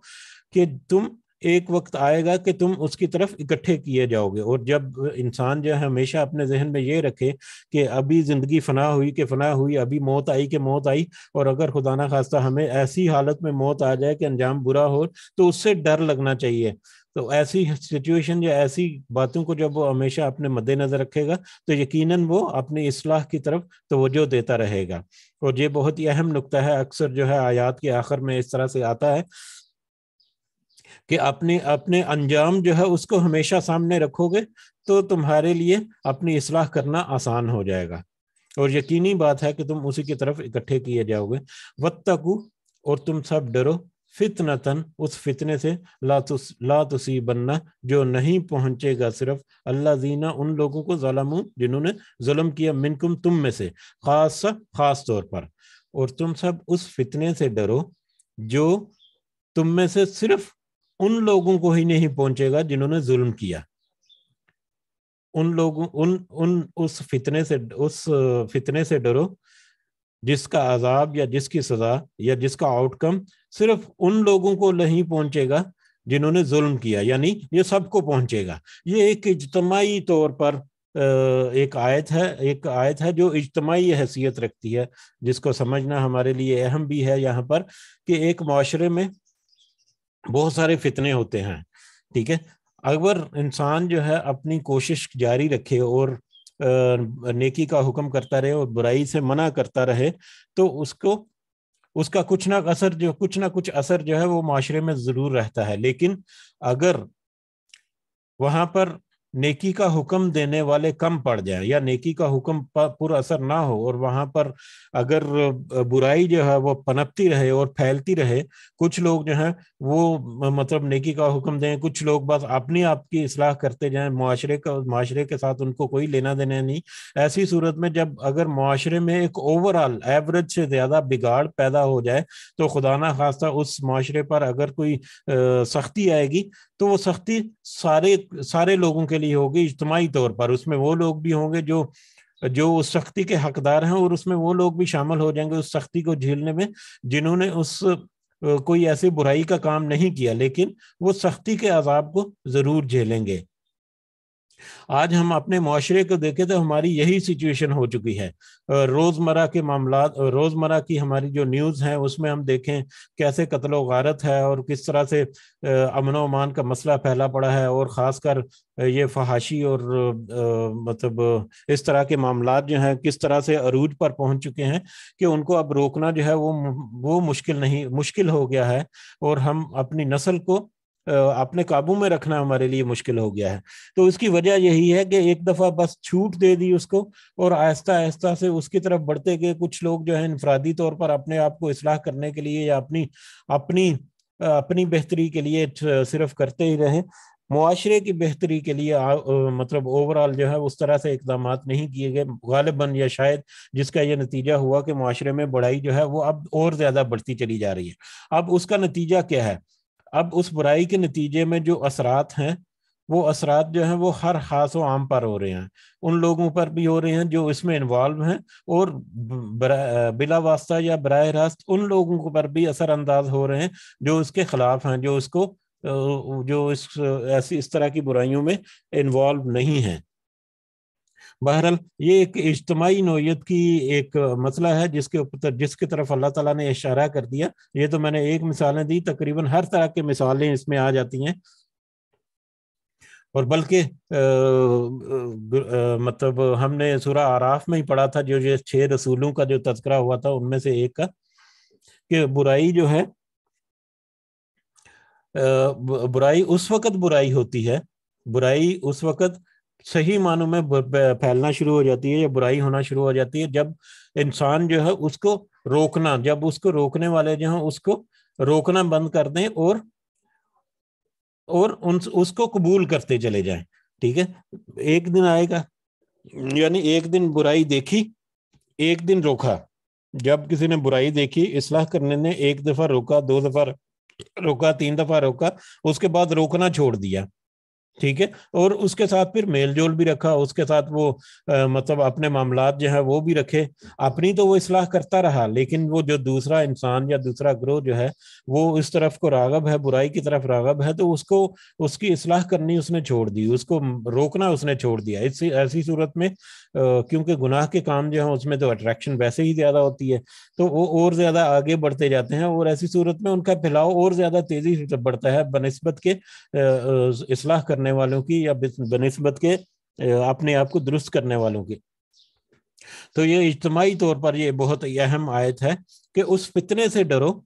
कि तुम एक वक्त आएगा कि तुम उसकी तरफ इकट्ठे किए जाओगे और जब इंसान जो है हमेशा अपने जहन में ये रखे कि अभी ज़िंदगी फना हुई कि फना हुई अभी मौत आई कि मौत आई और अगर खुदा ना खास्ता हमें ऐसी हालत में मौत आ जाए कि अंजाम बुरा हो तो उससे डर लगना चाहिए तो ऐसी सिचुएशन या ऐसी बातों को जब वो हमेशा अपने मद्देनजर रखेगा तो यकीनन वो अपनी असलाह की तरफ तोज्जो देता रहेगा और ये बहुत ही अहम नुकता है अक्सर जो है आयात के आखिर में इस तरह से आता है कि अपने अपने अंजाम जो है उसको हमेशा सामने रखोगे तो तुम्हारे लिए अपनी इसलाह करना आसान हो जाएगा और यकीनी बात है कि तुम उसी की तरफ इकट्ठे किए जाओगे वत्तकू और तुम सब डरो फितनतन उस फितने से लातुस लातुसी बनना जो नहीं पहुंचेगा सिर्फ अल्लाह जीना उन लोगों को ज़ालमू जिन्होंने जुलम किया मिनकुम तुम में से खास खास तौर पर और तुम सब उस फितने से डरो जो तुम में से सिर्फ उन लोगों को ही नहीं पहुंचेगा जिन्होंने जुल्म किया उन लोगों उन उन उस फितने से उस फितने से डरो जिसका अजाब या जिसकी सजा या जिसका आउटकम सिर्फ उन लोगों को नहीं पहुंचेगा जिन्होंने जुल्म किया यानी ये सबको पहुंचेगा ये एक इजतमाही तौर पर एक आयत है एक आयत है जो इजतमाही हैसियत रखती है जिसको समझना हमारे लिए अहम भी है यहाँ पर कि एक माशरे में बहुत सारे फितने होते हैं ठीक है अगर इंसान जो है अपनी कोशिश जारी रखे और नेकी का हुक्म करता रहे और बुराई से मना करता रहे तो उसको उसका कुछ ना असर जो कुछ ना कुछ असर जो है वो माशरे में जरूर रहता है लेकिन अगर वहां पर नेकी का हुक्म देने वाले कम पड़ जाए या नेकी का हुक्म पूरा असर ना हो और वहां पर अगर बुराई जो है वो पनपती रहे और फैलती रहे कुछ लोग जो है वो मतलब नेकी का हुक्म दें कुछ लोग बस अपने आप की इसलाह करते जाए माशरे का माशरे के साथ उनको कोई लेना देना नहीं ऐसी सूरत में जब अगर माशरे में एक ओवरऑल एवरेज से ज्यादा बिगाड़ पैदा हो जाए तो खुदा ना खासा उस माशरे पर अगर कोई सख्ती आएगी तो वो सख्ती सारे सारे लोगों के के लिए होगी इज्तमाही तौर पर उसमें वो लोग भी होंगे जो जो उस सख्ती के हकदार हैं और उसमें वो लोग भी शामिल हो जाएंगे उस सख्ती को झेलने में जिन्होंने उस कोई ऐसी बुराई का काम नहीं किया लेकिन वो सख्ती के अजाब को जरूर झेलेंगे आज हम अपने माशरे को देखें तो हमारी यही सिचुएशन हो चुकी है रोज़मर्रा के मामला रोज़मर्रा की हमारी जो न्यूज़ है उसमें हम देखें कैसे कत्लो गारत है और किस तरह से अमन अमान का मसला फैला पड़ा है और ख़ासकर ये फहाशी और मतलब इस तरह के मामला जो हैं किस तरह से अरूज पर पहुंच चुके हैं कि उनको अब रोकना जो है वो वो मुश्किल नहीं मुश्किल हो गया है और हम अपनी नस्ल को अपने काबू में रखना हमारे लिए मुश्किल हो गया है तो उसकी वजह यही है कि एक दफा बस छूट दे दी उसको और आहिस्ता आहिस्ता से उसकी तरफ बढ़ते गए कुछ लोग जो है इनफरादी तौर पर अपने आप को इसलाह करने के लिए या अपनी अपनी अपनी बेहतरी के लिए सिर्फ करते ही रहे मुआरे की बेहतरी के लिए आ, मतलब ओवरऑल जो है उस तरह से इकदाम नहीं किए गए गालिबन या शायद जिसका यह नतीजा हुआ कि माशरे में बढ़ाई जो है वो अब और ज़्यादा बढ़ती चली जा रही है अब उसका नतीजा क्या है अब उस बुराई के नतीजे में जो असरात हैं वो असरात जो हैं वो हर खास व आम पर हो रहे हैं उन लोगों पर भी हो रहे हैं जो इसमें इन्वॉल्व हैं और बिला वास्ता या बरह रास्त उन लोगों पर भी असरअंदाज हो रहे हैं जो उसके खिलाफ हैं जो उसको जो इस ऐसी इस तरह की बुराइयों में इन्वॉल्व नहीं हैं बहरहाल ये एक इज्तमाही नोयत की एक मसला है जिसके ऊपर जिसकी तरफ अल्लाह तला ने इशारा कर दिया ये तो मैंने एक मिसालें दी तकरीबन हर तरह की मिसालें इसमें आ जाती हैं और बल्कि मतलब हमने सूरह आराफ में ही पढ़ा था जो ये छह रसूलों का जो तस्करा हुआ था उनमें से एक का कि बुराई जो है बुराई उस वक़्त बुराई होती है बुराई उस वक़्त सही मानों में फैलना शुरू हो जाती है या बुराई होना शुरू हो जाती है जब इंसान जो है उसको रोकना जब उसको रोकने वाले जो है उसको रोकना बंद कर दें और और उन उसको कबूल करते चले जाएं ठीक है एक दिन आएगा यानी एक दिन बुराई देखी एक दिन रोका जब किसी ने बुराई देखी इसलाह करने ने एक दफा रोका दो दफा रोका तीन दफा रोका उसके बाद रोकना छोड़ दिया ठीक है और उसके साथ फिर मेल जोल भी रखा उसके साथ वो आ, मतलब अपने मामला जो है वो भी रखे अपनी तो वो इसलाह करता रहा लेकिन वो जो दूसरा इंसान या दूसरा ग्रोह जो है वो इस तरफ को रागब है बुराई की तरफ रागब है तो उसको उसकी इसलाह करनी उसने छोड़ दी उसको रोकना उसने छोड़ दिया इस ऐसी सूरत में क्योंकि गुनाह के काम जो है उसमें तो अट्रैक्शन वैसे ही ज़्यादा होती है तो वो और ज़्यादा आगे बढ़ते जाते हैं और ऐसी सूरत में उनका फैलाव और ज़्यादा तेज़ी से बढ़ता है बनस्बत के असलाह करने वालों की या बनस्बत के अपने आप को दुरुस्त करने वालों की तो ये इज्तमाही तौर पर ये बहुत अहम आयत है कि उस फितने से डरो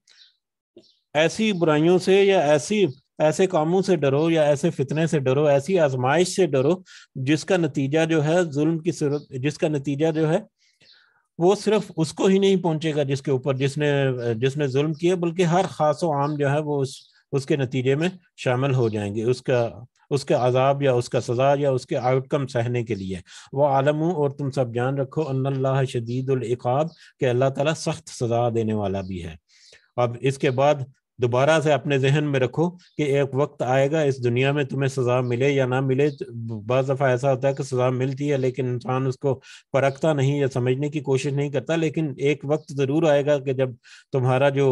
ऐसी बुराइयों से या ऐसी ऐसे कामों से डरो या ऐसे फितने से डरो ऐसी आजमाइश से डरो जिसका नतीजा जो है जुल्म की सूरत जिसका नतीजा जो है वो सिर्फ उसको ही नहीं पहुंचेगा जिसके ऊपर जिसने जिसने जुल्म किया बल्कि हर खास आम जो है वो उस उसके नतीजे में शामिल हो जाएंगे उसका उसका अजाब या उसका सज़ा या उसके आउटकम सहने के लिए वह आलम और तुम सब जान रखो अल्लाह शदीदुल्क़ाब के अल्लाह ताला सख्त सज़ा देने वाला भी है अब इसके बाद दोबारा से अपने जहन में रखो कि एक वक्त आएगा इस दुनिया में तुम्हें सजा मिले या ना मिले बज दफ़ा ऐसा होता है कि सजा मिलती है लेकिन इंसान उसको परखता नहीं या समझने की कोशिश नहीं करता लेकिन एक वक्त ज़रूर आएगा कि जब तुम्हारा जो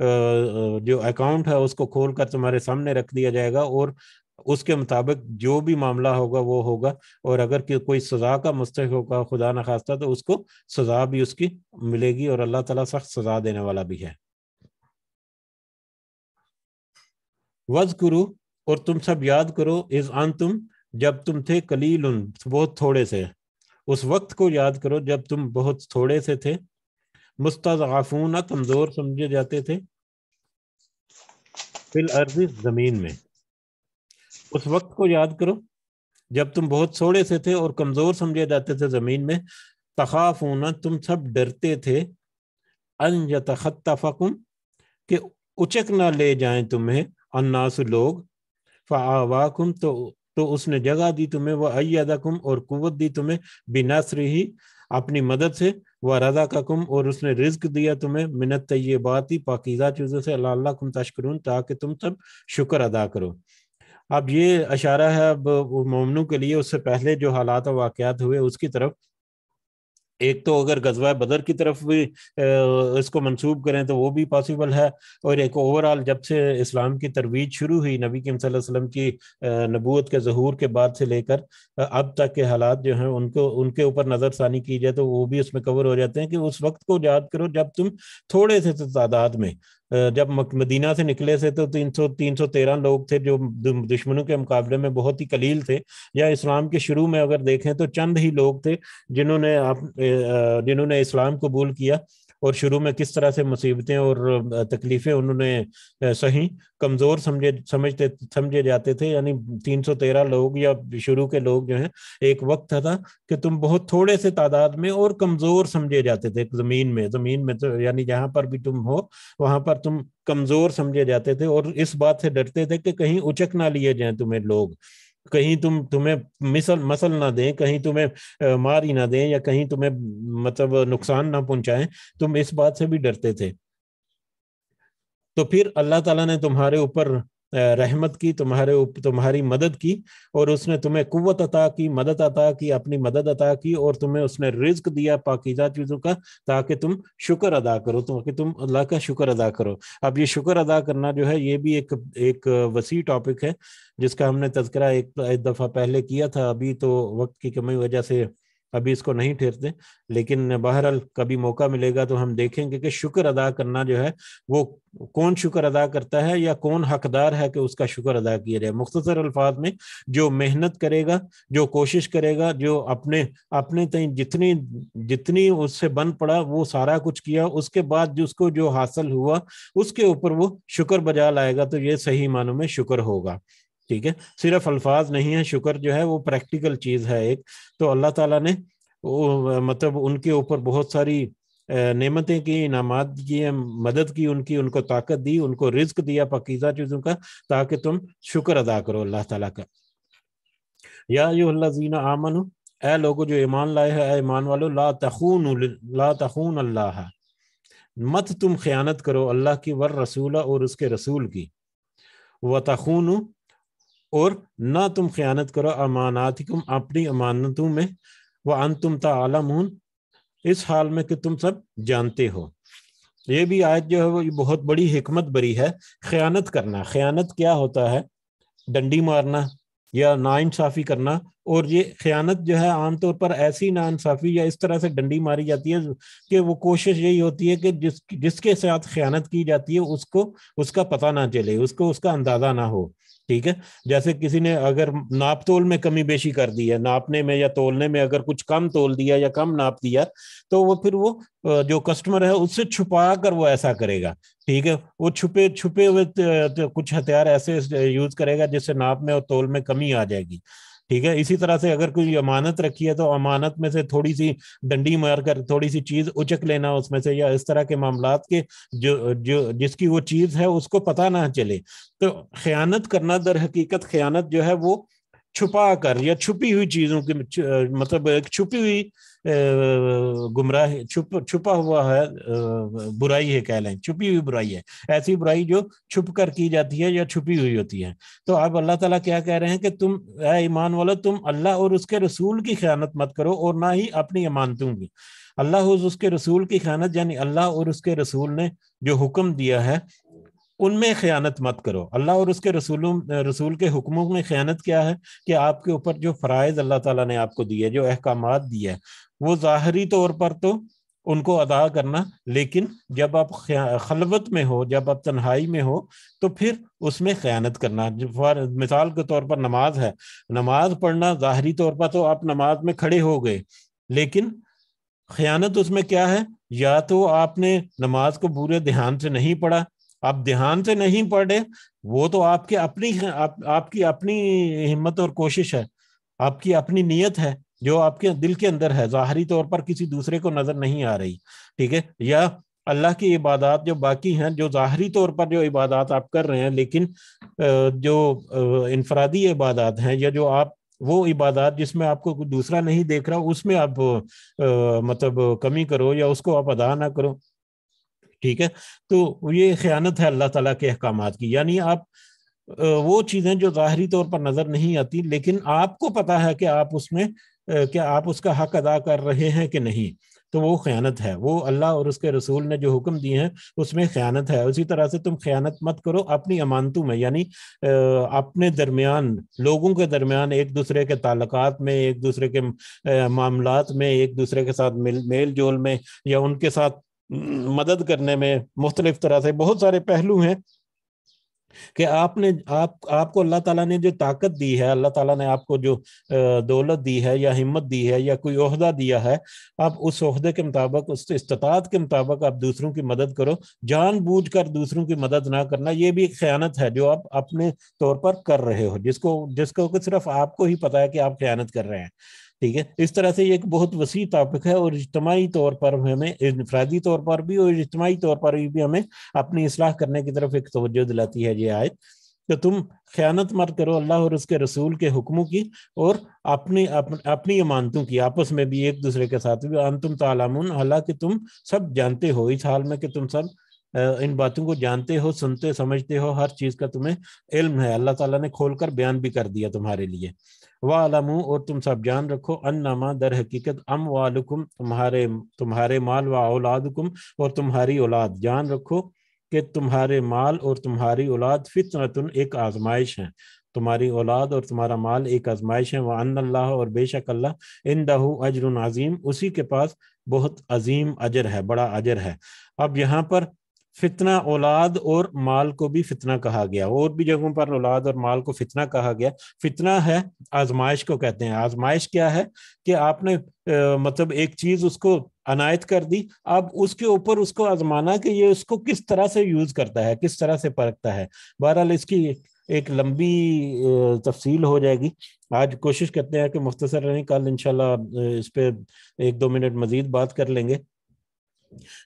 जो अकाउंट है उसको खोल कर तुम्हारे सामने रख दिया जाएगा और उसके मुताबिक जो भी मामला होगा वो होगा और अगर कोई सजा का मुस्तक होगा खुदा न खास्ता तो उसको सजा भी उसकी मिलेगी और अल्लाह ताला सख्त सजा देने वाला भी है वज करो और तुम सब याद करो इस आन तुम जब तुम थे कलील उन बहुत थोड़े से उस वक्त को याद करो जब तुम बहुत थोड़े से थे मुस्ताफून कमजोर समझे जाते थे फिल अर्जी जमीन में उस वक्त को याद करो जब तुम बहुत थोड़े से थे और कमजोर समझे जाते थे जमीन में तखाफून तुम सब डरते थे अन यतखतफकुम के उचक ना ले जाए तुम्हें अन्नास लोग फ़ावाकुम तो तो उसने जगह दी तुम्हें वह अयदाकुम और कुवत दी तुम्हें बिनासर ही अपनी मदद से वह रजा का कुम और उसने रिज्क दिया तुम्हें मिनत ही पाकिजा चीज़ों से अल्लाह कुम तशकरून ताकि तुम सब शुक्र अदा करो अब ये अशारा है अब ममनू के लिए उससे पहले जो हालात वाक़ात हुए उसकी तरफ एक तो अगर गजवा बदर की तरफ भी इसको मंसूब करें तो वो भी पॉसिबल है और एक ओवरऑल जब से इस्लाम की तरवीज शुरू हुई नबी की वसल्लम की नबूत के जहूर के बाद से लेकर अब तक के हालात जो हैं उनको उनके ऊपर नज़रसानी की जाए तो वो भी उसमें कवर हो जाते हैं कि उस वक्त को याद करो जब तुम थोड़े से तो तादाद में जब मदीना से निकले थे तो 300 313 लोग थे जो दुश्मनों के मुकाबले में बहुत ही कलील थे या इस्लाम के शुरू में अगर देखें तो चंद ही लोग थे जिन्होंने आप जिन्होंने इस्लाम कबूल किया और शुरू में किस तरह से मुसीबतें और तकलीफें उन्होंने सही कमजोर समझे समझते समझे जाते थे यानी 313 लोग या शुरू के लोग जो हैं एक वक्त था कि तुम बहुत थोड़े से तादाद में और कमजोर समझे जाते थे जमीन में जमीन में तो यानी जहां पर भी तुम हो वहां पर तुम कमजोर समझे जाते थे और इस बात से डरते थे कि कहीं उचक ना लिए जाए तुम्हें लोग कहीं तुम तुम्हें मिसल मसल ना दें कहीं तुम्हें मार ही ना दें या कहीं तुम्हें मतलब नुकसान ना पहुंचाएं तुम इस बात से भी डरते थे तो फिर अल्लाह ताला ने तुम्हारे ऊपर रहमत की तुम्हारे उप तुम्हारी मदद की और उसने तुम्हें कुत अता की मदद अता की अपनी मदद अता की और तुम्हें उसने रिज्क दिया पाकिजा चीज़ों का ताकि तुम शुक्र अदा करो ताकि तुम अल्लाह का शुक्र अदा करो अब ये शुक्र अदा करना जो है ये भी एक एक वसी टॉपिक है जिसका हमने तस्करा एक, एक दफ़ा पहले किया था अभी तो वक्त की कमी वजह से अभी इसको नहीं ठेरते लेकिन बहरहाल कभी मौका मिलेगा तो हम देखेंगे कि शुक्र अदा करना जो है वो कौन शुक्र अदा करता है या कौन हकदार है कि उसका शुक्र अदा किया जाए मुख्तर अल्फाज में जो मेहनत करेगा जो कोशिश करेगा जो अपने अपने तई जितनी जितनी उससे बन पड़ा वो सारा कुछ किया उसके बाद जो उसको जो हासिल हुआ उसके ऊपर वो शुक्र बजा लाएगा तो ये सही मानों में शुक्र होगा ठीक है सिर्फ अल्फाज नहीं है शुक्र जो है वो प्रैक्टिकल चीज है एक तो अल्लाह ताला ने वो मतलब उनके ऊपर बहुत सारी नेमतें की इनामत दिए मदद की उनकी उनको ताकत दी उनको रिस्क दिया पकीजा चीज़ों का ताकि तुम शुक्र अदा करो अल्लाह तला का या जीना आमन ए लोगो जो ईमान लाए है ईमान वालो ला तखून ला तखून अल्लाह मत तुम ख़यानत करो अल्लाह की वर रसूल और उसके रसूल की व तखून और ना तुम ख्यानत करो अमानातिकुम अपनी अमानतों में व अन तुम तलमून इस हाल में कि तुम सब जानते हो ये भी आयत जो है वो बहुत बड़ी हमत बरी है ख्यानत करना ख्यानत क्या होता है डंडी मारना या नाइंसाफ़ी करना और ये ख़यानत जो है आमतौर पर ऐसी नाानसाफ़ी या इस तरह से डंडी मारी जाती है कि वो कोशिश यही होती है कि जिस जिसके साथ ख़यानत की जाती है उसको उसका पता ना चले उसको उसका अंदाज़ा ना हो ठीक है जैसे किसी ने अगर नाप तोल में कमी बेशी कर दी है नापने में या तोलने में अगर कुछ कम तोल दिया या कम नाप दिया तो वो फिर वो जो कस्टमर है उससे छुपा कर वो ऐसा करेगा ठीक है वो छुपे छुपे हुए कुछ हथियार ऐसे यूज करेगा जिससे नाप में और तोल में कमी आ जाएगी ठीक है इसी तरह से अगर कोई अमानत रखी है तो अमानत में से थोड़ी सी डंडी मार कर थोड़ी सी चीज उचक लेना उसमें से या इस तरह के मामला के जो जो जिसकी वो चीज है उसको पता ना चले तो खयानत करना दर हकीकत खयानत जो है वो छुपा कर या छुपी हुई चीजों की मतलब एक छुपी हुई गुमराह छुप छुपा हुआ है बुराई है कह लें छुपी हुई बुराई है ऐसी बुराई जो छुप कर की जाती है या छुपी हुई होती है तो आप अल्लाह ताला क्या कह रहे हैं कि तुम ईमान वालो तुम अल्लाह और उसके रसूल की ख्यात मत करो और ना ही अपनी ईमानतों की अल्लाह उसके रसूल की खानत यानी अल्लाह और उसके रसूल ने जो हुक्म दिया है उनमें ख़यानत मत करो अल्लाह और उसके रसूलों रसूल के हुक्मों में ख़यानत क्या है कि आपके ऊपर जो फ़रज़ अल्लाह ताला ने आपको दिए जो अहकाम दिए हैं वो ज़ाहरी तौर पर तो उनको अदा करना लेकिन जब आप खलबत में हो जब आप तन्हाई में हो तो फिर उसमें ख़यानत करना फॉर मिसाल के तौर पर नमाज है नमाज पढ़ना ज़ाहरी तौर पर तो आप नमाज में खड़े हो गए लेकिन ख़यानत उसमें क्या है या तो आपने नमाज को पूरे ध्यान से नहीं पढ़ा आप ध्यान से नहीं पढ़े वो तो आपके अपनी आप, आपकी अपनी हिम्मत और कोशिश है आपकी अपनी नीयत है जो आपके दिल के अंदर है ज़ाहरी तौर पर किसी दूसरे को नजर नहीं आ रही ठीक है या अल्लाह की इबादत जो बाकी हैं जो ज़ाहरी तौर पर जो इबादत आप कर रहे हैं लेकिन जो इनफरादी इबादत हैं या जो आप वो इबादत जिसमें आपको दूसरा नहीं देख रहा उसमें आप मतलब कमी करो या उसको आप अदा ना करो ठीक है तो ये ख़यानत है अल्लाह ताला के अहकाम की यानी आप वो चीज़ें जो ज़ाहरी तौर पर नज़र नहीं आती लेकिन आपको पता है कि आप उसमें क्या आप उसका हक अदा कर रहे हैं कि नहीं तो वो ख़यानत है वो अल्लाह और उसके रसूल ने जो हुक्म दिए हैं उसमें ख़यानत है उसी तरह से तुम ख़यानत मत करो अपनी अमानतों में यानी अपने दरमियान लोगों के दरमियान एक दूसरे के ताल्लुकात में एक दूसरे के मामला में एक दूसरे के साथ मेल मेल जोल में या उनके साथ मदद करने में मुख्तलिफ तरह से बहुत सारे पहलू हैं कि आपने आप आपको अल्लाह ताला ने जो ताकत दी है अल्लाह ताला ने आपको जो दौलत दी है या हिम्मत दी है या कोई अहदा दिया है आप उस अहदे के मुताबिक उस इस्तात के मुताबिक आप दूसरों की मदद करो बूझ कर दूसरों की मदद ना करना ये भी एक ख़यानत है जो आप अपने तौर पर कर रहे हो जिसको जिसको कि सिर्फ आपको ही पता है कि आप ख़यानत कर रहे हैं ठीक है इस तरह से ये एक बहुत वसी टॉपिक है और इज्तमाही तौर पर हमें इनफरादी तौर पर भी और इज्तमाही तौर पर भी हमें अपनी इसलाह करने की तरफ एक तोज्जो दिलाती है ये आयत तो तुम ख्यानत मत करो अल्लाह और उसके रसूल के हुक्मों की और अपनी अप, अपनी अमानतों की आपस में भी एक दूसरे के साथ भी अंतुम तालामुन हालांकि तुम सब जानते हो इस हाल में कि तुम सब इन बातों को जानते हो सुनते समझते हो हर चीज़ का तुम्हें इल्म है अल्लाह ताला ने खोलकर बयान भी कर दिया तुम्हारे लिए वालमू और तुम सब जान रखो अन्ना दर हकीकत अम वालकुम तुम्हारे तुम्हारे माल व औलादकुम और तुम्हारी औलाद जान रखो कि तुम्हारे माल और तुम्हारी औलाद फितनतुन एक आजमाइश है तुम्हारी औलाद और तुम्हारा माल एक आजमाइश है वह अन अल्लाह और बेशक अल्लाह इन दहु अजर अजीम उसी के पास बहुत अजीम अजर है बड़ा अजर है अब यहाँ पर फितना औलाद और माल को भी फितना कहा गया और भी जगहों पर औलाद और माल को फितना कहा गया फितना है आजमाइश को कहते हैं आजमाइश क्या है कि आपने आ, मतलब एक चीज उसको अनायत कर दी अब उसके ऊपर उसको आजमाना कि ये उसको किस तरह से यूज करता है किस तरह से परखता है बहरहाल इसकी एक, लंबी तफसील हो जाएगी आज कोशिश करते हैं कि मुख्तसर रहें कल इनशाला इस पर एक दो मिनट मजीद बात कर लेंगे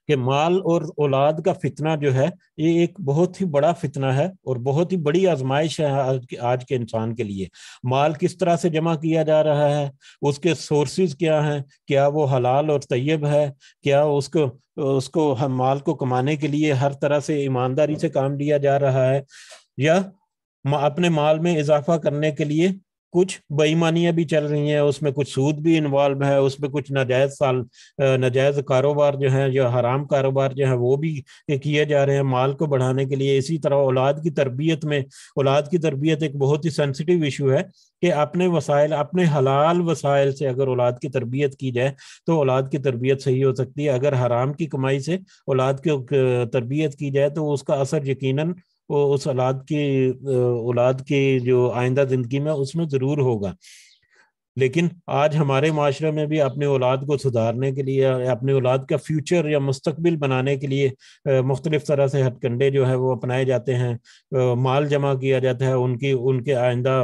कि माल और औलाद का फितना जो है ये एक बहुत ही बड़ा फितना है और बहुत ही बड़ी आजमाइश है आज के आज के इंसान के लिए माल किस तरह से जमा किया जा रहा है उसके सोर्सेज क्या हैं क्या वो हलाल और तयब है क्या उसको उसको हम माल को कमाने के लिए हर तरह से ईमानदारी से काम लिया जा रहा है या अपने माल में इजाफा करने के लिए कुछ बेईमानियां भी चल रही हैं उसमें कुछ सूद भी इन्वॉल्व है उसमें कुछ नाजायज साल नाजायज कारोबार जो है जो हराम कारोबार जो है वो भी किए जा रहे हैं माल को बढ़ाने के लिए इसी तरह औलाद की तरबियत में औलाद की तरबियत एक बहुत ही सेंसिटिव इशू है कि अपने वसाइल अपने हलाल वसाइल से अगर औलाद की तरबियत की जाए तो औलाद की तरबियत सही हो सकती है अगर हराम की कमाई से औलाद की तरबियत की जाए तो उसका असर यकीन वो उस औलाद की औलाद की जो आइंदा ज़िंदगी में उसमें ज़रूर होगा लेकिन आज हमारे माशरे में भी अपने औलाद को सुधारने के लिए अपने औलाद का फ्यूचर या मुस्तबिल बनाने के लिए मुख्तलिफ तरह से हथकंडे जो है वो अपनाए जाते हैं माल जमा किया जाता है उनकी उनके आइंदा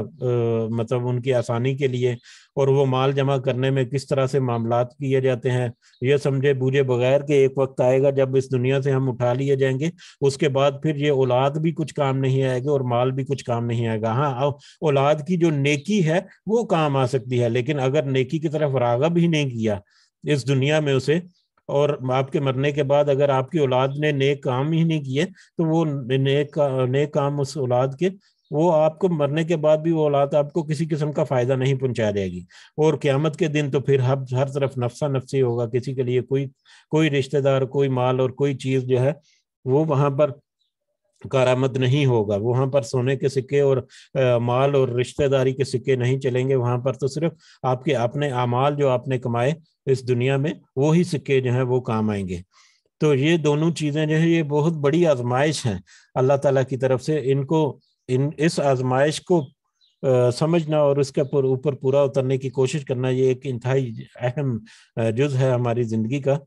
मतलब उनकी आसानी के लिए और वो माल जमा करने में किस तरह से मामला किए जाते हैं ये समझे बूझे बगैर के एक वक्त आएगा जब इस दुनिया से हम उठा लिए जाएंगे उसके बाद फिर ये औलाद भी कुछ काम नहीं आएगी और माल भी कुछ काम नहीं आएगा हाँ औलाद की जो नेकी है वो काम आ सकती है लेकिन अगर नेकी की तरफ रागब ही नहीं किया इस दुनिया में उसे और आपके मरने के बाद अगर आपकी औलाद ने नेक काम ही नहीं किए तो वो नेक नेक काम उस औलाद के वो आपको मरने के बाद भी वो औलाद आपको किसी किस्म का फायदा नहीं पहुंचा देगी और क्यामत के दिन तो फिर हर हर तरफ नफसा नफसी होगा किसी के लिए कोई कोई रिश्तेदार कोई माल और कोई चीज जो है वो वहां पर कारामद नहीं होगा वहां पर सोने के सिक्के और आ, माल और रिश्तेदारी के सिक्के नहीं चलेंगे वहां पर तो सिर्फ आपके अपने अमाल जो आपने कमाए इस दुनिया में वो ही सिक्के जो है वो काम आएंगे तो ये दोनों चीज़ें जो है ये बहुत बड़ी आजमाइश है अल्लाह ताला की तरफ से इनको इन इस आजमाइश को समझना और उसके ऊपर ऊपर पूरा उतरने की कोशिश करना ये एक इंतहाई अहम जुज है हमारी ज़िंदगी का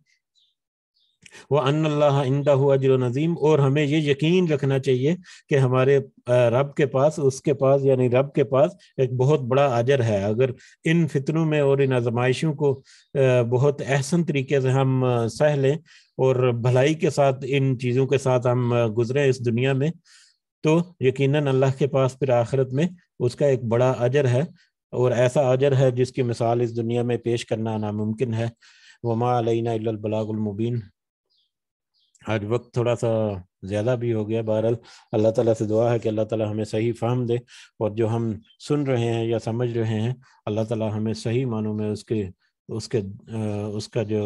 वह अल्लाह इंदा हुआ जर नज़ीम और हमें ये यकीन रखना चाहिए कि हमारे रब के पास उसके पास यानी रब के पास एक बहुत बड़ा आजर है अगर इन फितरों में और इन आजमाइशों को बहुत अहसन तरीके से हम सह लें और भलाई के साथ इन चीज़ों के साथ हम गुजरें इस दुनिया में तो यकीनन अल्लाह के पास फिर आखिरत में उसका एक बड़ा अजर है और ऐसा अजर है जिसकी मिसाल इस दुनिया में पेश करना नामुमकिन है वमा अलैनाबलागुलमुबीन आज वक्त थोड़ा सा ज़्यादा भी हो गया बहरल अल्लाह ताला से दुआ है कि अल्लाह ताला हमें सही फाहम दे और जो हम सुन रहे हैं या समझ रहे हैं अल्लाह ताला हमें सही मानों में उसके उसके उसका जो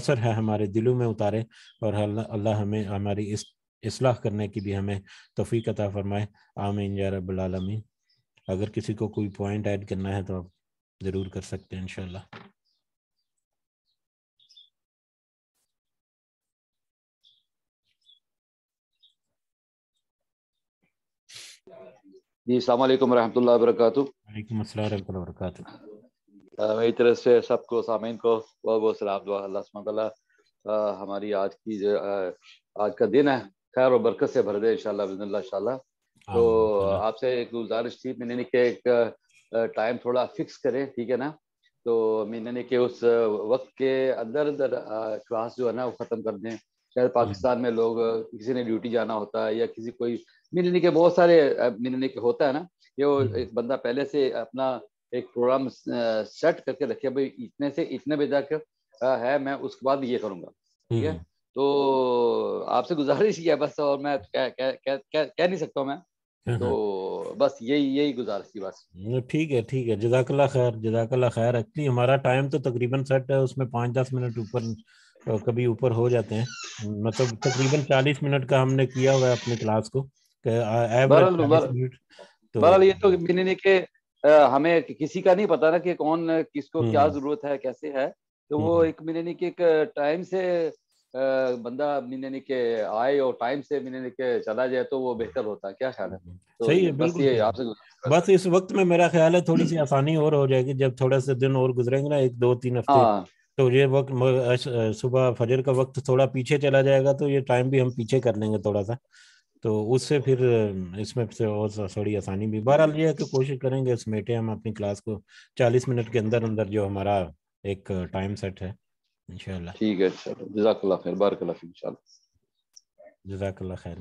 असर है हमारे दिलों में उतारे और अल्लाह हमें हमारी इस इसलाह करने की भी हमें तोफ़ी अता फ़रमाए आमीन या रबालमीन अगर किसी को कोई पॉइंट ऐड करना है तो आप ज़रूर कर सकते हैं इनशाला जी सलामकुम वरह वरक वर्क मेरी तरफ से सबको सामीन को बहुत बहुत सलाम दुआ अल्लाह हमारी आज की जो आज का दिन है खैर और बरकत से भर दे इनशाला बिजनल्ला तो आपसे एक गुजारिश थी मैंने कि एक टाइम थोड़ा फिक्स करें ठीक है ना तो मैंने कि उस वक्त के अंदर अंदर क्लास जो है ना वो ख़त्म कर दें शायद पाकिस्तान में लोग किसी ने ड्यूटी जाना होता है या किसी कोई मैंने के बहुत सारे मैंने के होता है ना ये वो हम्म। एक बंदा पहले से अपना एक प्रोग्राम सेट करके रखे भाई इतने से इतने बजे तक है मैं उसके बाद ये करूँगा ठीक है हम्म। तो आपसे गुजारिश किया बस और मैं कह, कह, कह, कह, कह नहीं सकता मैं हाँ, हाँ। तो बस यही यही गुजारिश थी बस ठीक है ठीक है जजाकला खैर जजाकला खैर एक्चुअली हमारा टाइम तो तकरीबन सेट है उसमें पाँच दस मिनट ऊपर तो कभी ऊपर हो जाते हैं मतलब तकरीबन चालीस मिनट का हमने किया हुआ है अपने क्लास को तो बहरहाल ये तो मैंने के हमें किसी का नहीं पता ना कि कौन किसको क्या हम्म। जरूरत है कैसे है तो वो हम्म। एक मैंने एक टाइम से बंदा मीने के आए और टाइम से मीने के चला जाए तो वो बेहतर होता क्या ख्याल है तो सही है बिल्कुल ये आपसे बस इस वक्त में मेरा ख्याल है थोड़ी सी आसानी और हो जाएगी जब थोड़ा से दिन और गुजरेंगे ना एक दो तीन हफ्ते हाँ। तो ये वक्त सुबह फजर का वक्त थोड़ा पीछे चला जाएगा तो ये टाइम भी हम पीछे कर लेंगे थोड़ा सा तो उससे फिर इसमें से और थोड़ी आसानी भी बहरहाल ये है कि कोशिश करेंगे समेटे हम अपनी क्लास को चालीस मिनट के अंदर अंदर जो हमारा एक टाइम सेट है इंशाल्लाह ठीक है अच्छा जजाकल्ला खैर बारकल्ला फी इंशाल्लाह जजाकल्ला खैर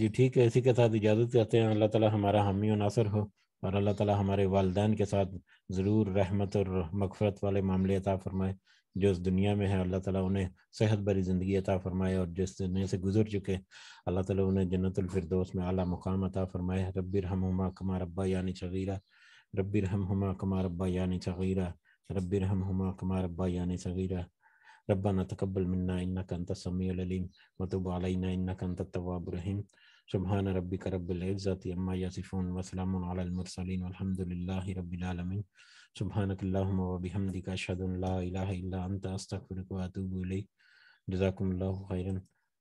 जी ठीक है इसी के साथ इजाज़त चाहते हैं अल्लाह ताला हमारा हामी और नासर हो और अल्लाह ताला हमारे वालदान के साथ ज़रूर रहमत और मगफरत वाले मामले अता फरमाए जो इस दुनिया में है अल्लाह ताला उन्हें सेहत भरी ज़िंदगी अता फ़रमाए और जिस दुनिया से गुजर चुके अल्लाह ताला उन्हें जन्नतुल फिरदौस में आला मुकाम अता फ़रमाए रब्बिर हम कमा रब्बा यानी शगीरा رب ارحمهما كما ربياني تغيرا رب ارحمهما كما ربياني تغيرا ربنا تقبل منا إنك أنت السميع العليم وتب علينا إنك أنت التواب الرحيم سبحان ربك رب العزة عما يصفون وسلام على المرسلين والحمد لله رب العالمين سبحانك اللهم وبحمدك أشهد أن لا إله إلا أنت أستغفرك وأتوب إليك جزاكم الله خيرا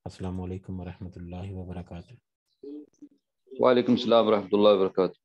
السلام عليكم ورحمة الله وبركاته وعليكم السلام ورحمة الله وبركاته